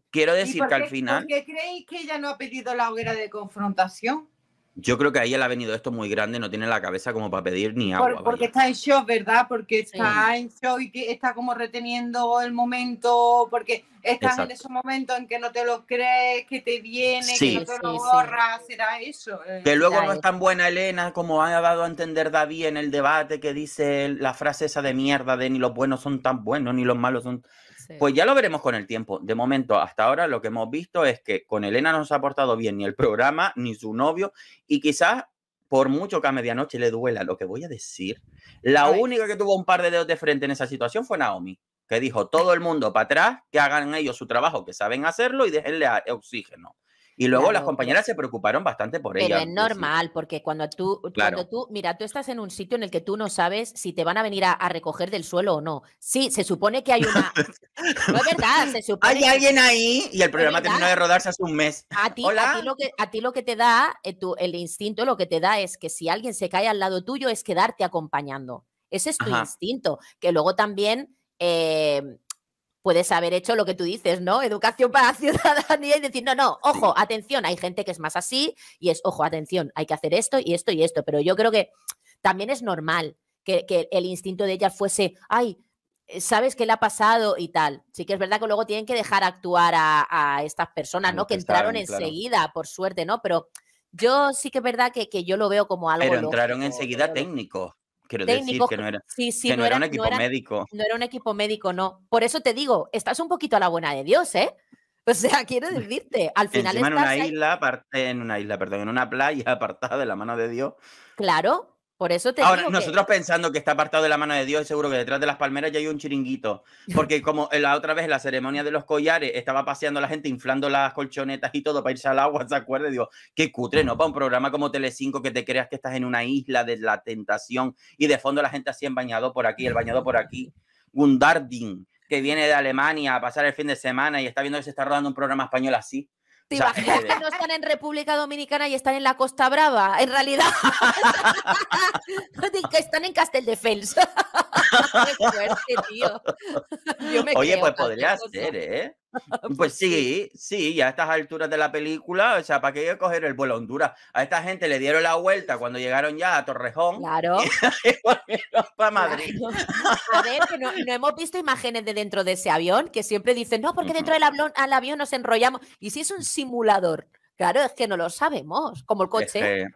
Quiero decir que al final... ¿Por qué creéis que ella no ha pedido la hoguera de confrontación? Yo creo que ahí él ha venido esto muy grande, no tiene la cabeza como para pedir ni agua. porque está en shock, ¿verdad? Porque está en shock y que está como reteniendo el momento, porque estás en ese momento en que no te lo crees, que te viene, que no te lo borras, será eso. Eh. Que luego no es tan buena Elena como ha dado a entender David en el debate que dice la frase esa de mierda de ni los buenos son tan buenos, ni los malos son... Pues ya lo veremos con el tiempo. De momento, hasta ahora lo que hemos visto es que con Elena no se ha portado bien ni el programa, ni su novio, y quizás por mucho que a medianoche le duela lo que voy a decir, la única que tuvo un par de dedos de frente en esa situación fue Naomi, que dijo todo el mundo para atrás, que hagan ellos su trabajo, que saben hacerlo y déjenle oxígeno. Y luego las compañeras se preocuparon bastante por ello. Pero es pues, normal, porque cuando tú, tú, mira, tú estás en un sitio en el que tú no sabes si te van a venir a, recoger del suelo o no. Sí, se supone que hay una. [LAUGHS] no es verdad, se supone. Hay alguien ahí y el programa terminó de rodarse hace un mes. A ti, lo, que, a ti lo que te da, eh, el instinto lo que te da es que si alguien se cae al lado tuyo es quedarte acompañando. Ese es tu instinto, que luego también eh, puedes haber hecho lo que tú dices, ¿no? Educación para la [LAUGHS] ciudadanía y decir, no, no, ojo, atención, hay gente que es más así y es, ojo, atención, hay que hacer esto y esto y esto, pero yo creo que también es normal que, el instinto de ella fuese, ay, sabes qué le ha pasado y tal. Sí que es verdad que luego tienen que dejar actuar a, estas personas, ¿no? que entraron enseguida, por suerte, ¿no? Pero yo sí que es verdad que, yo lo veo como algo... Pero entraron enseguida técnicos. Quiero decir que no era, no era, un equipo médico. No era un equipo médico, no. Por eso te digo, estás un poquito a la buena de Dios, ¿eh? [LAUGHS] O sea, quiero [LAUGHS] decirte, al final estás en una isla, en una isla, perdón, en una playa [LAUGHS] apartada de la mano de Dios. Claro, por eso te Ahora, nosotros pensando que está apartado de la mano de Dios, seguro que detrás de las palmeras ya hay un chiringuito. [LAUGHS] Porque como la otra vez la ceremonia de los collares estaba paseando la gente, inflando las colchonetas y todo para irse al agua, ¿se acuerda? Digo, qué cutre, ¿no? Para un programa como Telecinco que te creas que estás en una isla de la tentación y de fondo la gente así en bañado por aquí, el bañado por aquí. Gundardin, que viene de Alemania a pasar el fin de semana y está viendo que se está rodando un programa español así. ¿Te imaginas que no están en República Dominicana y están en la Costa Brava? En realidad, [LAUGHS] están en Casteldefels. [LAUGHS] Qué fuerte, tío. Oye, pues podría ser, ¿eh? [LAUGHS] Pues, pues sí, sí, y a estas alturas de la película, o sea, ¿para qué coger el vuelo a Honduras? A esta gente le dieron la vuelta cuando llegaron ya a Torrejón. [LAUGHS] Claro. Y para Madrid. [LAUGHS] A ver, que no, hemos visto imágenes de dentro de ese avión que siempre dicen, no, porque dentro del avión, al avión nos enrollamos. ¿Y si es un mm. simulador? Claro, es que no lo sabemos, como el coche.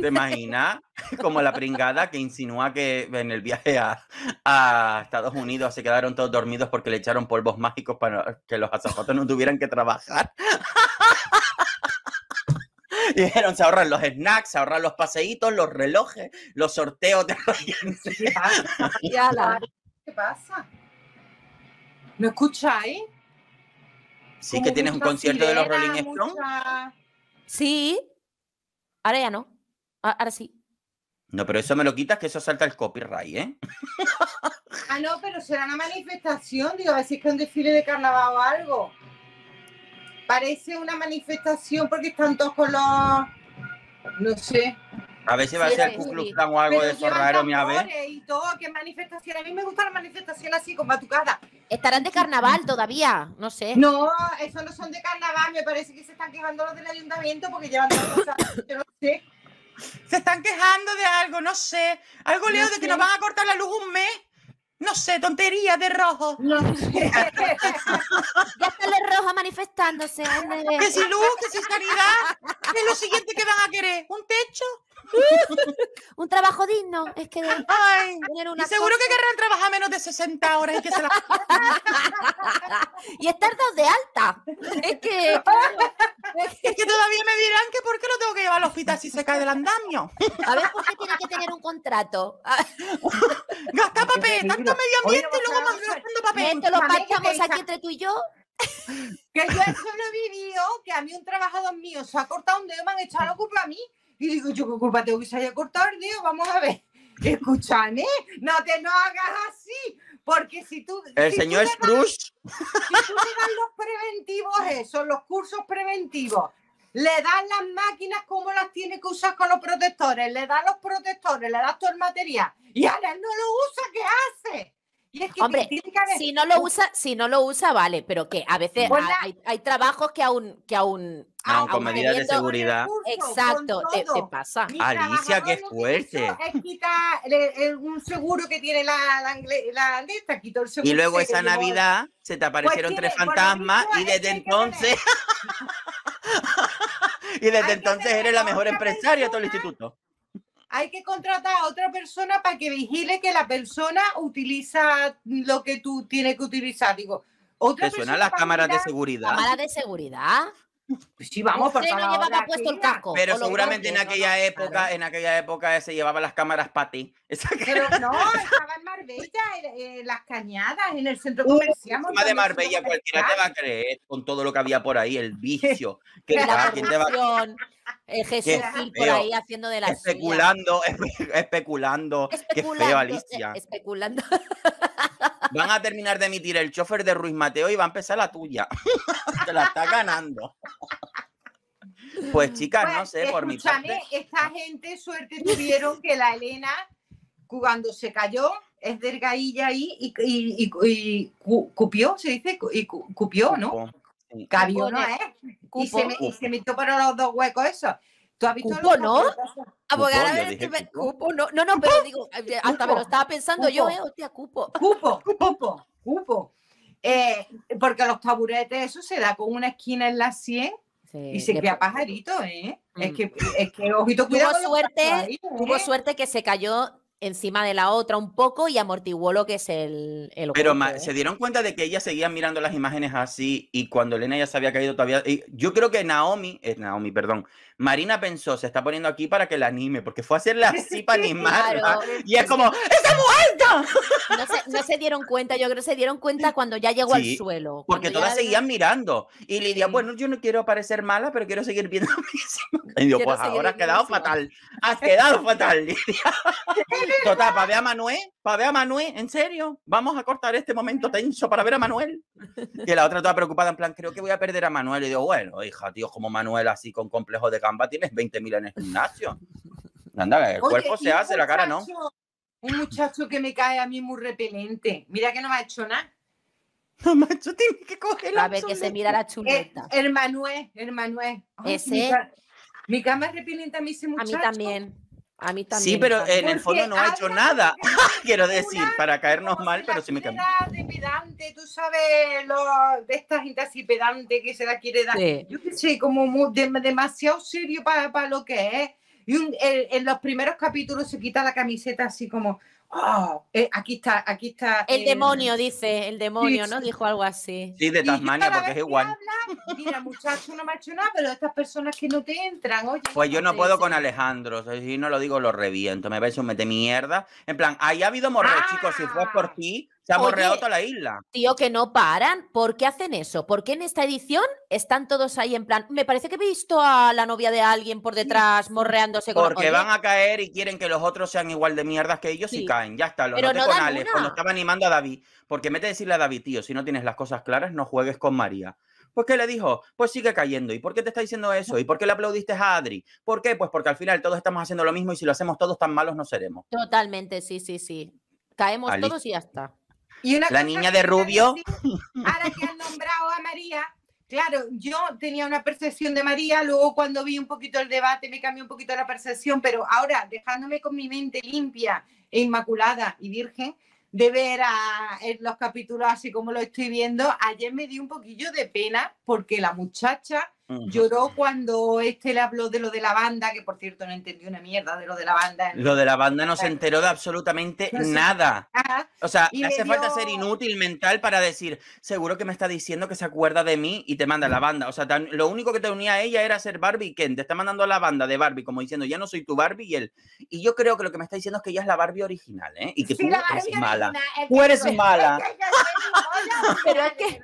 ¿Te imaginas? [LAUGHS] Como la pringada que insinúa que en el viaje a, Estados Unidos se quedaron todos dormidos porque le echaron polvos mágicos para que los azafatos no tuvieran que trabajar. [LAUGHS] dijeron, se ahorran los snacks, se ahorran los paseitos, los relojes, los sorteos de [LAUGHS] ¿Qué pasa? ¿Qué pasa? ¿No escucháis? Sí, que tienes un concierto de los Rolling Stones. Sí, ahora ya no. Ah, ahora sí. No, pero eso me lo quitas, que eso salta el copyright, ¿eh? [LAUGHS] ah, no, pero será una manifestación, digo, a ver si es que es un desfile de carnaval o algo. Parece una manifestación porque están todos con los... No sé. A veces si va a ser el Ku o algo de eso raro, mi ave. Y todo, qué manifestación. A mí me gusta la manifestación así, con batucada. Estarán de carnaval todavía, no sé. No, esos no son de carnaval. Me parece que se están quejando los del ayuntamiento porque llevan cosas. Yo no sé. Se están quejando de algo, no sé. Algo leo de que nos van a cortar la luz un mes. No sé, tontería de rojo. No sé. [LAUGHS] ya está el rojo manifestándose. Que si luz, que si sanidad, ¿qué es lo siguiente que van a querer? ¿Un techo? [LAUGHS] un trabajo digno. Es que Ay, seguro que querrán trabajar menos de 60 horas y que se la... [LAUGHS] y estar dos de alta. Es que, [LAUGHS] es que, todavía me dirán que por qué lo tengo que llevar al hospital si se cae del andamio. A ver, ¿por qué tiene que tener un contrato? gasta papel, tanto medio ambiente y luego más gastando papel. Esto lo pasamos aquí entre tú y yo. que yo eso lo he vivido, que a mí un trabajador mío se ha cortado un dedo me han echado la culpa a mí. Y digo, yo qué culpa tengo que se haya cortado el vamos a ver. [LAUGHS] Escúchame, no te no hagas así, porque si tú... El señor Spruce. Scrooge... si tú le das los preventivos, esos, los cursos preventivos, le das las máquinas como las tiene que usar con los protectores, le das los protectores, le das todo el material y ahora no lo usa, ¿qué hace? Hombre, si no lo usa, si no lo usa, vale, pero que a veces hay, trabajos que aún, que aún con medidas de seguridad. Exacto, te, pasa. Alicia, qué fuerte. Es un seguro que tiene la, la, el seguro. Y luego esa Navidad se te pues aparecieron tres fantasmas [LAUGHS] [LAUGHS] y desde entonces. y desde entonces eres la mejor empresaria de todo el instituto hay que contratar a otra persona para que vigile que la persona utiliza lo que tú tienes que utilizar. Digo, otra ¿Te las cámaras de seguridad? Cámaras de seguridad. Pues sí, vamos ¿Usted no llevaba puesto el casco? Pero seguramente en aquella no, época, claro. en aquella época se llevaba las cámaras para ti. [LAUGHS] Pero no, estaba en Marbella, en, en las cañadas, en el centro uh, comercial. Uh, de Marbella, cualquiera te va a creer con todo lo que había por ahí, el vicio. [LAUGHS] que la ¿quién te va a el eh, Jesús por ahí haciendo de la especulando, [LAUGHS] espe especulando, especulando, qué feo Alicia. Especulando. Van a terminar de emitir el chofer de Ruiz Mateo y va a empezar la tuya. [LAUGHS] Te la está ganando. Pues, pues chicas, no sé, por mi parte. Esta gente, suerte tuvieron que la Elena, cuando se cayó, es delgadilla ahí y, y, y, cupió, se dice, y cupió, ¿no? Cupo. Cabió, ¿no? ¿eh? Y se, metió para los dos huecos eso. ¿Tú has visto cupo, no? Abogada, cupo, no, no, no, pero digo, eh, hasta me lo estaba pensando yo, eh, hostia, cupo. Cupo, cupo, cupo. Eh, porque los taburetes, eso se da con una esquina en la 100 y se queda pajarito, ¿eh? Es mm. que, es que, ojito, cuidado. Tuvo suerte, ¿eh? tuvo suerte que se cayó encima de la otra un poco y amortiguó lo que es el... el Pero se dieron cuenta de que ella seguía mirando las imágenes así y cuando Elena ya se había caído todavía... yo creo que Naomi, es Naomi, perdón, Marina pensó, se está poniendo aquí para que la anime, porque fue a hacer así para animarla. Y es pues como, ¡está muerta! No se, dieron cuenta, yo creo que se dieron cuenta cuando ya llegó al suelo. Porque todas seguían mirando. Y Lidia, bueno, yo no quiero parecer mala, pero quiero seguir viendo [LAUGHS] Y yo, pues ahora has quedado fatal. Has quedado [LAUGHS] fatal, Lidia. [LAUGHS] Total, para ver a Manuel, para ver a Manuel, en serio, vamos a cortar este momento tenso para ver a Manuel. Y la otra estaba preocupada, en plan, creo que voy a perder a Manuel. Y yo, bueno, hija, tío, como Manuel así con complejo de tienes 20 mil en el gimnasio. [LAUGHS] Anda, el cuerpo se hace, la cara no. Un muchacho que me cae a mí muy repelente. Mira que no me ha hecho nada. [LAUGHS] No, macho, tiene que cogerlo A ver, que se mira la chuleta. Eh, el, Manuel, el Manuel. Ese. Mi, cama es repelente a mí A mí también. A mí también. Sí, pero en el fondo no ha hecho nada, [LAUGHS] quiero decir, para caernos mal, pero sí me cambió. tú sabes, lo, de estas gente así pedante que se la quiere dar. Yo qué sé, como demasiado serio para, lo que es. Y en los primeros capítulos se quita la camiseta así como, Ah. Eh, aquí está, aquí está. El eh, demonio, dice, el demonio, ¿no? Dijo algo así. Sí, de Tasmania, porque es igual. mira, muchacho, no me ha nada, pero estas personas que no te entran, Pues yo no puedo con Alejandro, si no lo digo, lo reviento. Me parece un mete mierda. En plan, ahí ha habido morro, ah. chicos, si fue por ti, se ha borreado toda la isla. Tío, que no paran. ¿Por qué hacen eso? ¿Por qué en esta edición están todos ahí en plan? Me parece que he visto a la novia de alguien por detrás morreándose con Porque van a caer y quieren que los otros sean igual de mierdas que ellos y caen. Ya está, lo Pero noté con Alex cuando estaba animando a David. Porque mete a decirle a David, tío, si no tienes las cosas claras, no juegues con María. Pues ¿qué le dijo? Pues sigue cayendo. ¿Y por qué te está diciendo eso? ¿Y por qué le aplaudiste a Adri? ¿Por qué? Pues porque al final todos estamos haciendo lo mismo y si lo hacemos todos tan malos no seremos. Totalmente, sí, sí, sí. Caemos todos y ya está la niña de rubio. ahora que han nombrado a María, claro, yo tenía una percepción de María, luego cuando vi un poquito el debate me cambió un poquito la percepción, pero ahora dejándome con mi mente limpia e inmaculada y virgen de ver a, los capítulos así como lo estoy viendo, ayer me dio un poquillo de pena porque la muchacha Lloró cuando este le habló de lo de la banda, que por cierto no entendió una mierda de lo de la banda. Lo de la banda no se enteró de absolutamente nada. O sea, hace falta ser inútil mental para decir, seguro que me está diciendo que se acuerda de mí y te manda la banda. O sea, lo único que te unía a ella era ser Barbie Ken. Te está mandando a la banda de Barbie, como diciendo, ya no soy tu Barbie y él. Y yo creo que lo que me está diciendo es que ella es la Barbie original, ¿eh? Y que tú, eres mala. Tú eres mala. es [LAUGHS] que.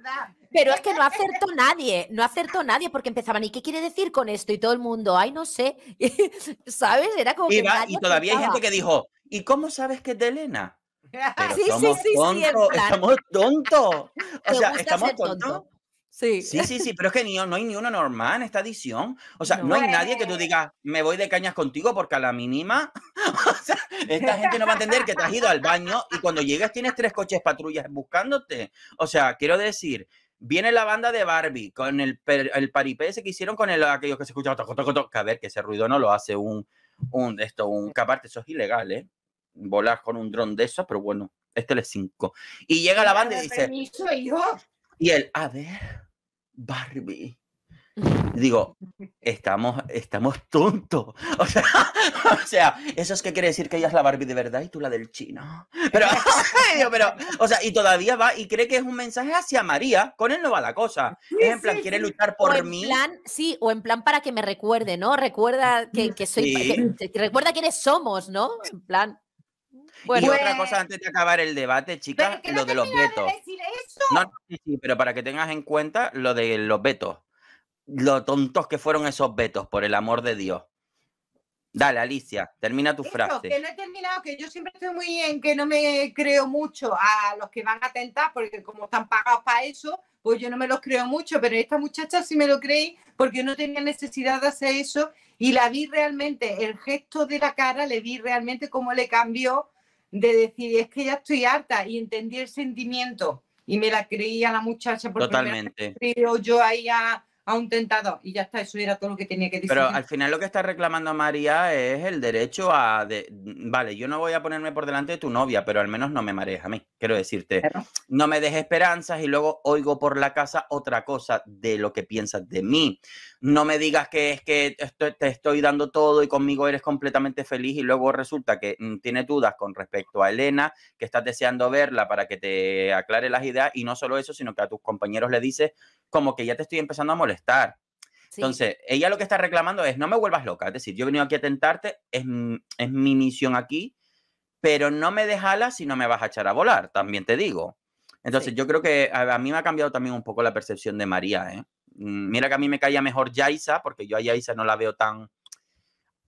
Pero es que no acertó nadie, no acertó nadie porque empezaban, ¿y qué quiere decir con esto? Y todo el mundo, ay, no sé, [LAUGHS] ¿sabes? Era como y que... y todavía hay gente que dijo, ¿y cómo sabes que es de Elena? [LAUGHS] sí, sí, sí, estamos tontos. O sea, estamos tontos. Sí. sí, sí, pero es que no hay ni uno normal en esta edición. O sea, no, hay nadie que tú digas, me voy de cañas contigo porque a la mínima, [LAUGHS] esta gente no va a entender que te has ido al baño y cuando llegas tienes tres coches patrullas buscándote. O sea, quiero decir, Viene la banda de Barbie con el, el paripé ese que hicieron con el, aquellos que se escuchan toco, toco, a ver, que ese ruido no lo hace un, un esto, un que aparte eso ilegal, ¿eh? Volar con un dron de eso, pero bueno, este es 5. Y llega la banda y dice. Y el, a ver, Barbie digo, estamos, estamos tontos. [LAUGHS] O sea, [LAUGHS] o sea, eso es que quiere decir que ella es la Barbie de verdad y tú la del chino. [LAUGHS] Pero, pero, o sea, y todavía va y cree que es un mensaje hacia María. Con él no va la cosa. en plan, quiere luchar por mí? en Plan, sí, o en plan para que me recuerde, ¿no? Recuerda que, mm, soy. recuerda quiénes somos, ¿no? En plan. Bueno, y otra cosa antes de acabar el debate, chicas, lo de los vetos. no, sí, sí, pero para que tengas en cuenta lo de los vetos lo tontos que fueron esos vetos, por el amor de Dios. Dale, Alicia, termina tu frase. Que no he terminado, que yo siempre estoy muy en que no me creo mucho a los que van a atentar, porque como están pagados para eso, pues yo no me los creo mucho, pero esta muchacha sí me lo creí, porque no tenía necesidad de hacer eso, y la vi realmente, el gesto de la cara, le vi realmente cómo le cambió de decir, es que ya estoy harta, y entendí el sentimiento, y me la creí a la muchacha, porque Totalmente. yo ahí a a un tentador. Y ya está, eso era todo lo que tenía que decir. Pero al final lo que está reclamando María es el derecho a... vale, yo no voy a ponerme por delante de tu novia, pero al menos no me marees a mí. Quiero decirte, no me dejes esperanzas y luego oigo por la casa otra cosa de lo que piensas de mí no me digas que es que te estoy dando todo y conmigo eres completamente feliz y luego resulta que mm, tiene dudas con respecto a Elena, que estás deseando verla para que te aclare las ideas y no solo eso, sino que a tus compañeros le dices como que ya te estoy empezando a molestar. Entonces, ella lo que está reclamando es, no me vuelvas loca, es decir, yo he venido aquí a tentarte, es, mi misión aquí, pero no me dejala si no me vas a echar a volar, también te digo. Entonces, yo creo que a, a, mí me ha cambiado también un poco la percepción de María, ¿eh? Mm, mira que a mí me caía mejor Yaisa, porque yo a Yaisa no la veo tan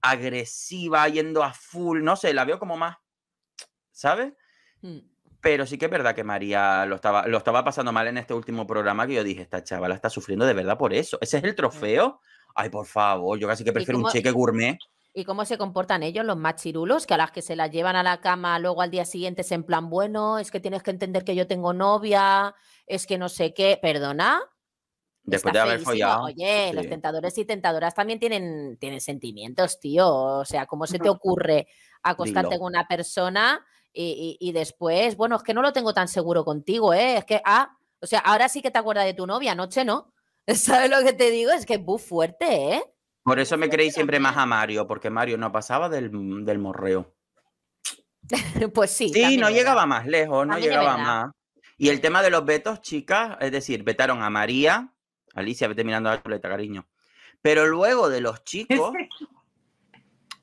agresiva, yendo a full, no sé, la veo como más, ¿sabes? Mm. Pero sí que es verdad que María lo estaba, lo estaba pasando mal en este último programa que yo dije, esta la está sufriendo de verdad por eso. ¿Ese es el mm. trofeo? Ay, por favor, yo casi que prefiero un cheque gourmet. ¿Y cómo se comportan ellos, los machirulos? Que a las que se las llevan a la cama luego al día siguiente es en plan, bueno, es que tienes que entender que yo tengo novia, es que no sé qué, perdona. Después de haber follado. Oye, los tentadores y tentadoras también tienen, tienen sentimientos, tío. O sea, ¿cómo se te [LAUGHS] ocurre acostarte con una persona y, después, bueno, es que no lo tengo tan seguro contigo, ¿eh? Es que, ah, o sea, ahora sí que te acuerdas de tu novia, anoche no. [LAUGHS] ¿Sabes lo que te digo? Es que es muy fuerte, ¿eh? Por eso me creí siempre más a Mario, porque Mario no pasaba del, del morreo. [LAUGHS] pues sí. Sí, no llegaba más lejos, no llegaba más. Y el tema de los vetos, chicas, es decir, vetaron a María, Alicia, vete mirando la chuleta, cariño. Pero luego de los chicos,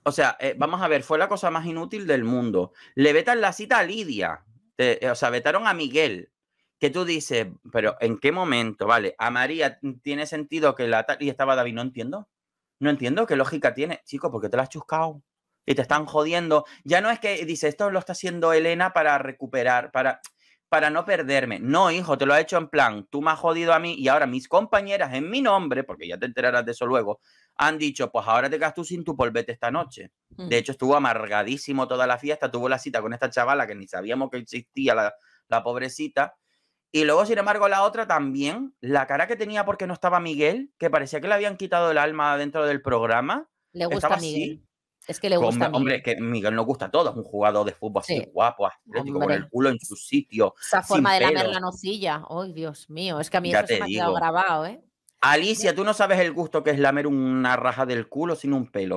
o sea, eh, vamos a ver, fue la cosa más inútil del mundo. Le vetan la cita a Lidia, eh, o sea, vetaron a Miguel, que tú dices, pero ¿en qué momento? Vale, a María mm, tiene sentido que la... Y estaba David, no entiendo. No entiendo qué lógica tiene. Chico, ¿por qué te la has chuscado? Y te están jodiendo. Ya no es que dice, esto lo está haciendo Elena para recuperar, para para no perderme. No, hijo, te lo ha hecho en plan, tú me has jodido a mí y ahora mis compañeras en mi nombre, porque ya te enterarás de eso luego, han dicho, pues ahora te quedas tú sin tu polvete esta noche. Mm. De hecho, estuvo amargadísimo toda la fiesta, tuvo la cita con esta chavala que ni sabíamos que existía la, pobrecita. Y luego, sin embargo, la otra también, la cara que tenía porque no estaba Miguel, que parecía que le habían quitado el alma dentro del programa. Le gusta Miguel. Es que le gusta. hombre, es que Miguel nos gusta todo. todos. Un jugador de fútbol así, guapo, atlético, con el culo en su sitio. Esa forma de lamer la nocilla. Ay, Dios mío. Es que a mí eso se me ha quedado grabado, ¿eh? Alicia, tú no sabes el gusto que es lamer una raja del culo sin un pelo.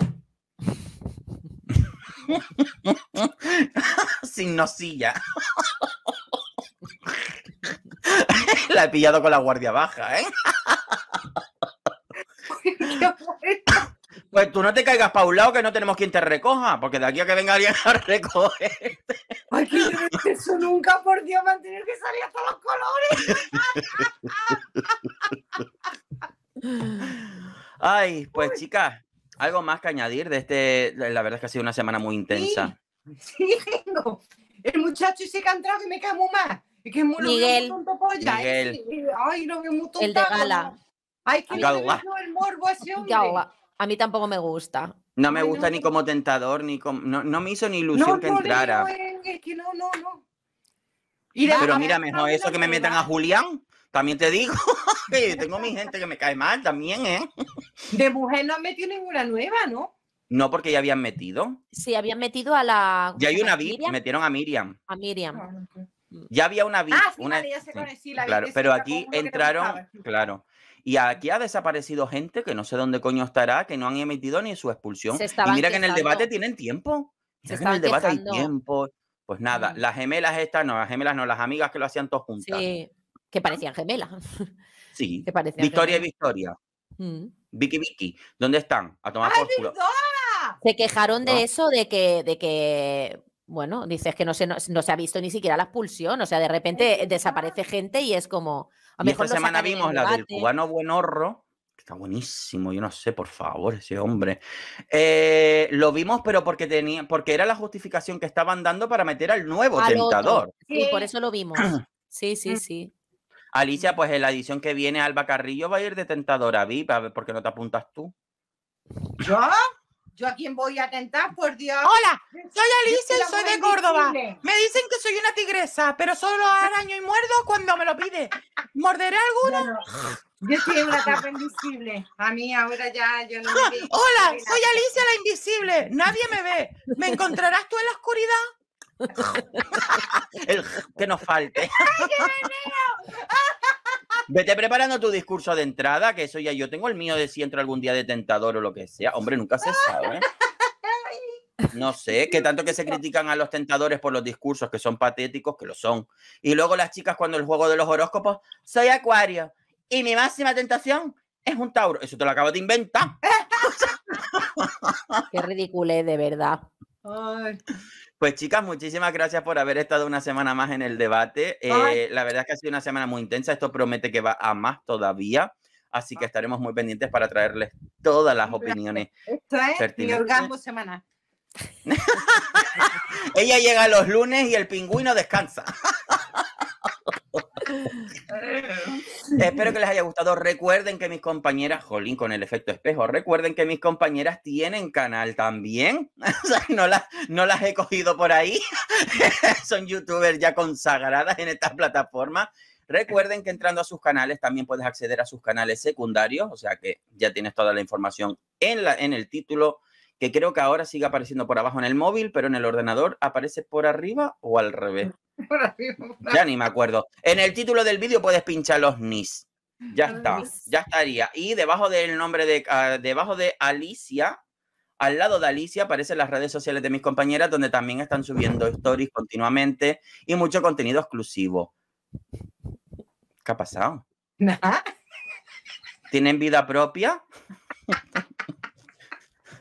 [LAUGHS] sin nocilla. [LAUGHS] la he pillado con la guardia baja, ¿eh? [LAUGHS] Pues tú no te caigas paulado un lado que no tenemos quien te recoja, porque de aquí a que venga alguien a recoger... Ay, que no he eso nunca, por Dios, me a tener que salir todos los colores. Ay, pues chicas, algo más que añadir de este. La verdad es que ha sido una semana muy intensa. Sí, [LAUGHS] sí El muchacho se que ha entrado que me cae más. mal. que es muy Miguel, tonto polla. Ay, no, veo muy tonto. El de gala. Ay, que no el morbo a ese hombre. A mí tampoco me gusta. No me gusta ni como tentador, ni como. No, me hizo ni ilusión que entrara. Eh, es que no, no, no. Pero mira, mejor eso que me metan a Julián. También te digo, [LAUGHS] tengo mi gente que me cae mal también, ¿eh? De mujer no han metido ninguna nueva, ¿no? No, porque ya habían metido. Sí, habían metido a la. Ya hay una VIP, metieron a Miriam. A Miriam. Ah, ya había una VIP. Ah, una... ya se claro, pero aquí entraron, claro, y aquí ha desaparecido gente que no sé dónde coño estará, que no han emitido ni su expulsión. Y mira que en el debate tienen tiempo. en el debate hay tiempo. Pues nada, mm. las gemelas estas, no, las gemelas no, las amigas que lo hacían todos juntas. Sí, que parecían gemelas. [LAUGHS] Sí, que parecían Victoria y Victoria. Mm. Vicky Vicky, ¿dónde están? A tomar por culo. Se quejaron de eso, de que, de que bueno, dices que no no se ha visto ni siquiera la expulsión, o sea, de repente desaparece gente y es como, esta semana vimos la del cubano Buenorro, que está buenísimo, yo no sé, por favor, ese hombre. Eh, lo vimos, pero porque tenía, porque era la justificación que estaban dando para meter al nuevo tentador. Sí, por eso lo vimos. [CLEARS THROAT] Sí, sí, mm. sí. Alicia, pues en la edición que viene, Alba Carrillo va a ir de tentadora VIP, a ver por qué no te apuntas tú. ¿Yo? ¿Yo a quién voy a atentar? Por Dios. Hola, soy Alicia y soy de Córdoba. Me dicen que soy una tigresa, pero solo araño y muerdo cuando me lo pide. ¿Morderé alguno Yo soy una tapa invisible. A mí ahora ya yo no [LAUGHS] Hola, soy Alicia la invisible. Nadie me ve. ¿Me encontrarás tú en la oscuridad? [LAUGHS] El que nos falte. [LAUGHS] ¡Ay, qué Vete preparando tu discurso de entrada, que eso ya yo tengo el mío de si entro algún día de tentador o lo que sea. Hombre, nunca se sabe. [LAUGHS] No sé, que tanto que se critican a los tentadores por los discursos que son patéticos, que lo son. Y luego las chicas cuando el juego de los horóscopos, soy acuario y mi máxima tentación es un tauro. Eso te lo acabo de inventar. [LAUGHS] Qué ridículo, de verdad. Pues chicas, muchísimas gracias por haber estado una semana más en el debate. Eh, la verdad es que ha sido una semana muy intensa. Esto promete que va a más todavía. Así que ah. estaremos muy pendientes para traerles todas las opiniones. Esto es mi orgasmo semanal. [LAUGHS] Ella llega los lunes y el pingüino descansa. [LAUGHS] [LAUGHS] Espero que les haya gustado. Recuerden que mis compañeras, Jolín con el efecto espejo, recuerden que mis compañeras tienen canal también. [LAUGHS] no, las, he cogido por ahí. [LAUGHS] Son youtubers ya consagradas en esta plataforma. Recuerden que entrando a sus canales también puedes acceder a sus canales secundarios, o sea que ya tienes toda la información en el título que creo que ahora sigue apareciendo por abajo en el móvil, pero en el ordenador aparece por arriba o al revés. [LAUGHS] Ya ni me acuerdo. En el título del vídeo puedes pinchar los NIS. Ya está, ya estaría. Y debajo del nombre de, ah, debajo de Alicia, al lado de Alicia aparecen las redes sociales de mis compañeras, donde también están subiendo stories continuamente y mucho contenido exclusivo. ¿Qué ha pasado? [LAUGHS] ¿Tienen vida propia? [LAUGHS]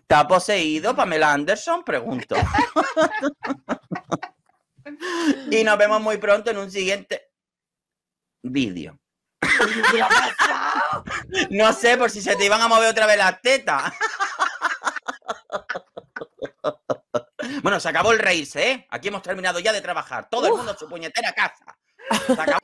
¿Está poseído Pamela Anderson? Pregunto. [LAUGHS] y nos vemos muy pronto en un siguiente vídeo. [LAUGHS] no sé por si se te iban a mover otra vez las tetas. bueno, se acabó el reírse, ¿eh? Aquí hemos terminado ya de trabajar. Todo el mundo en su puñetera casa.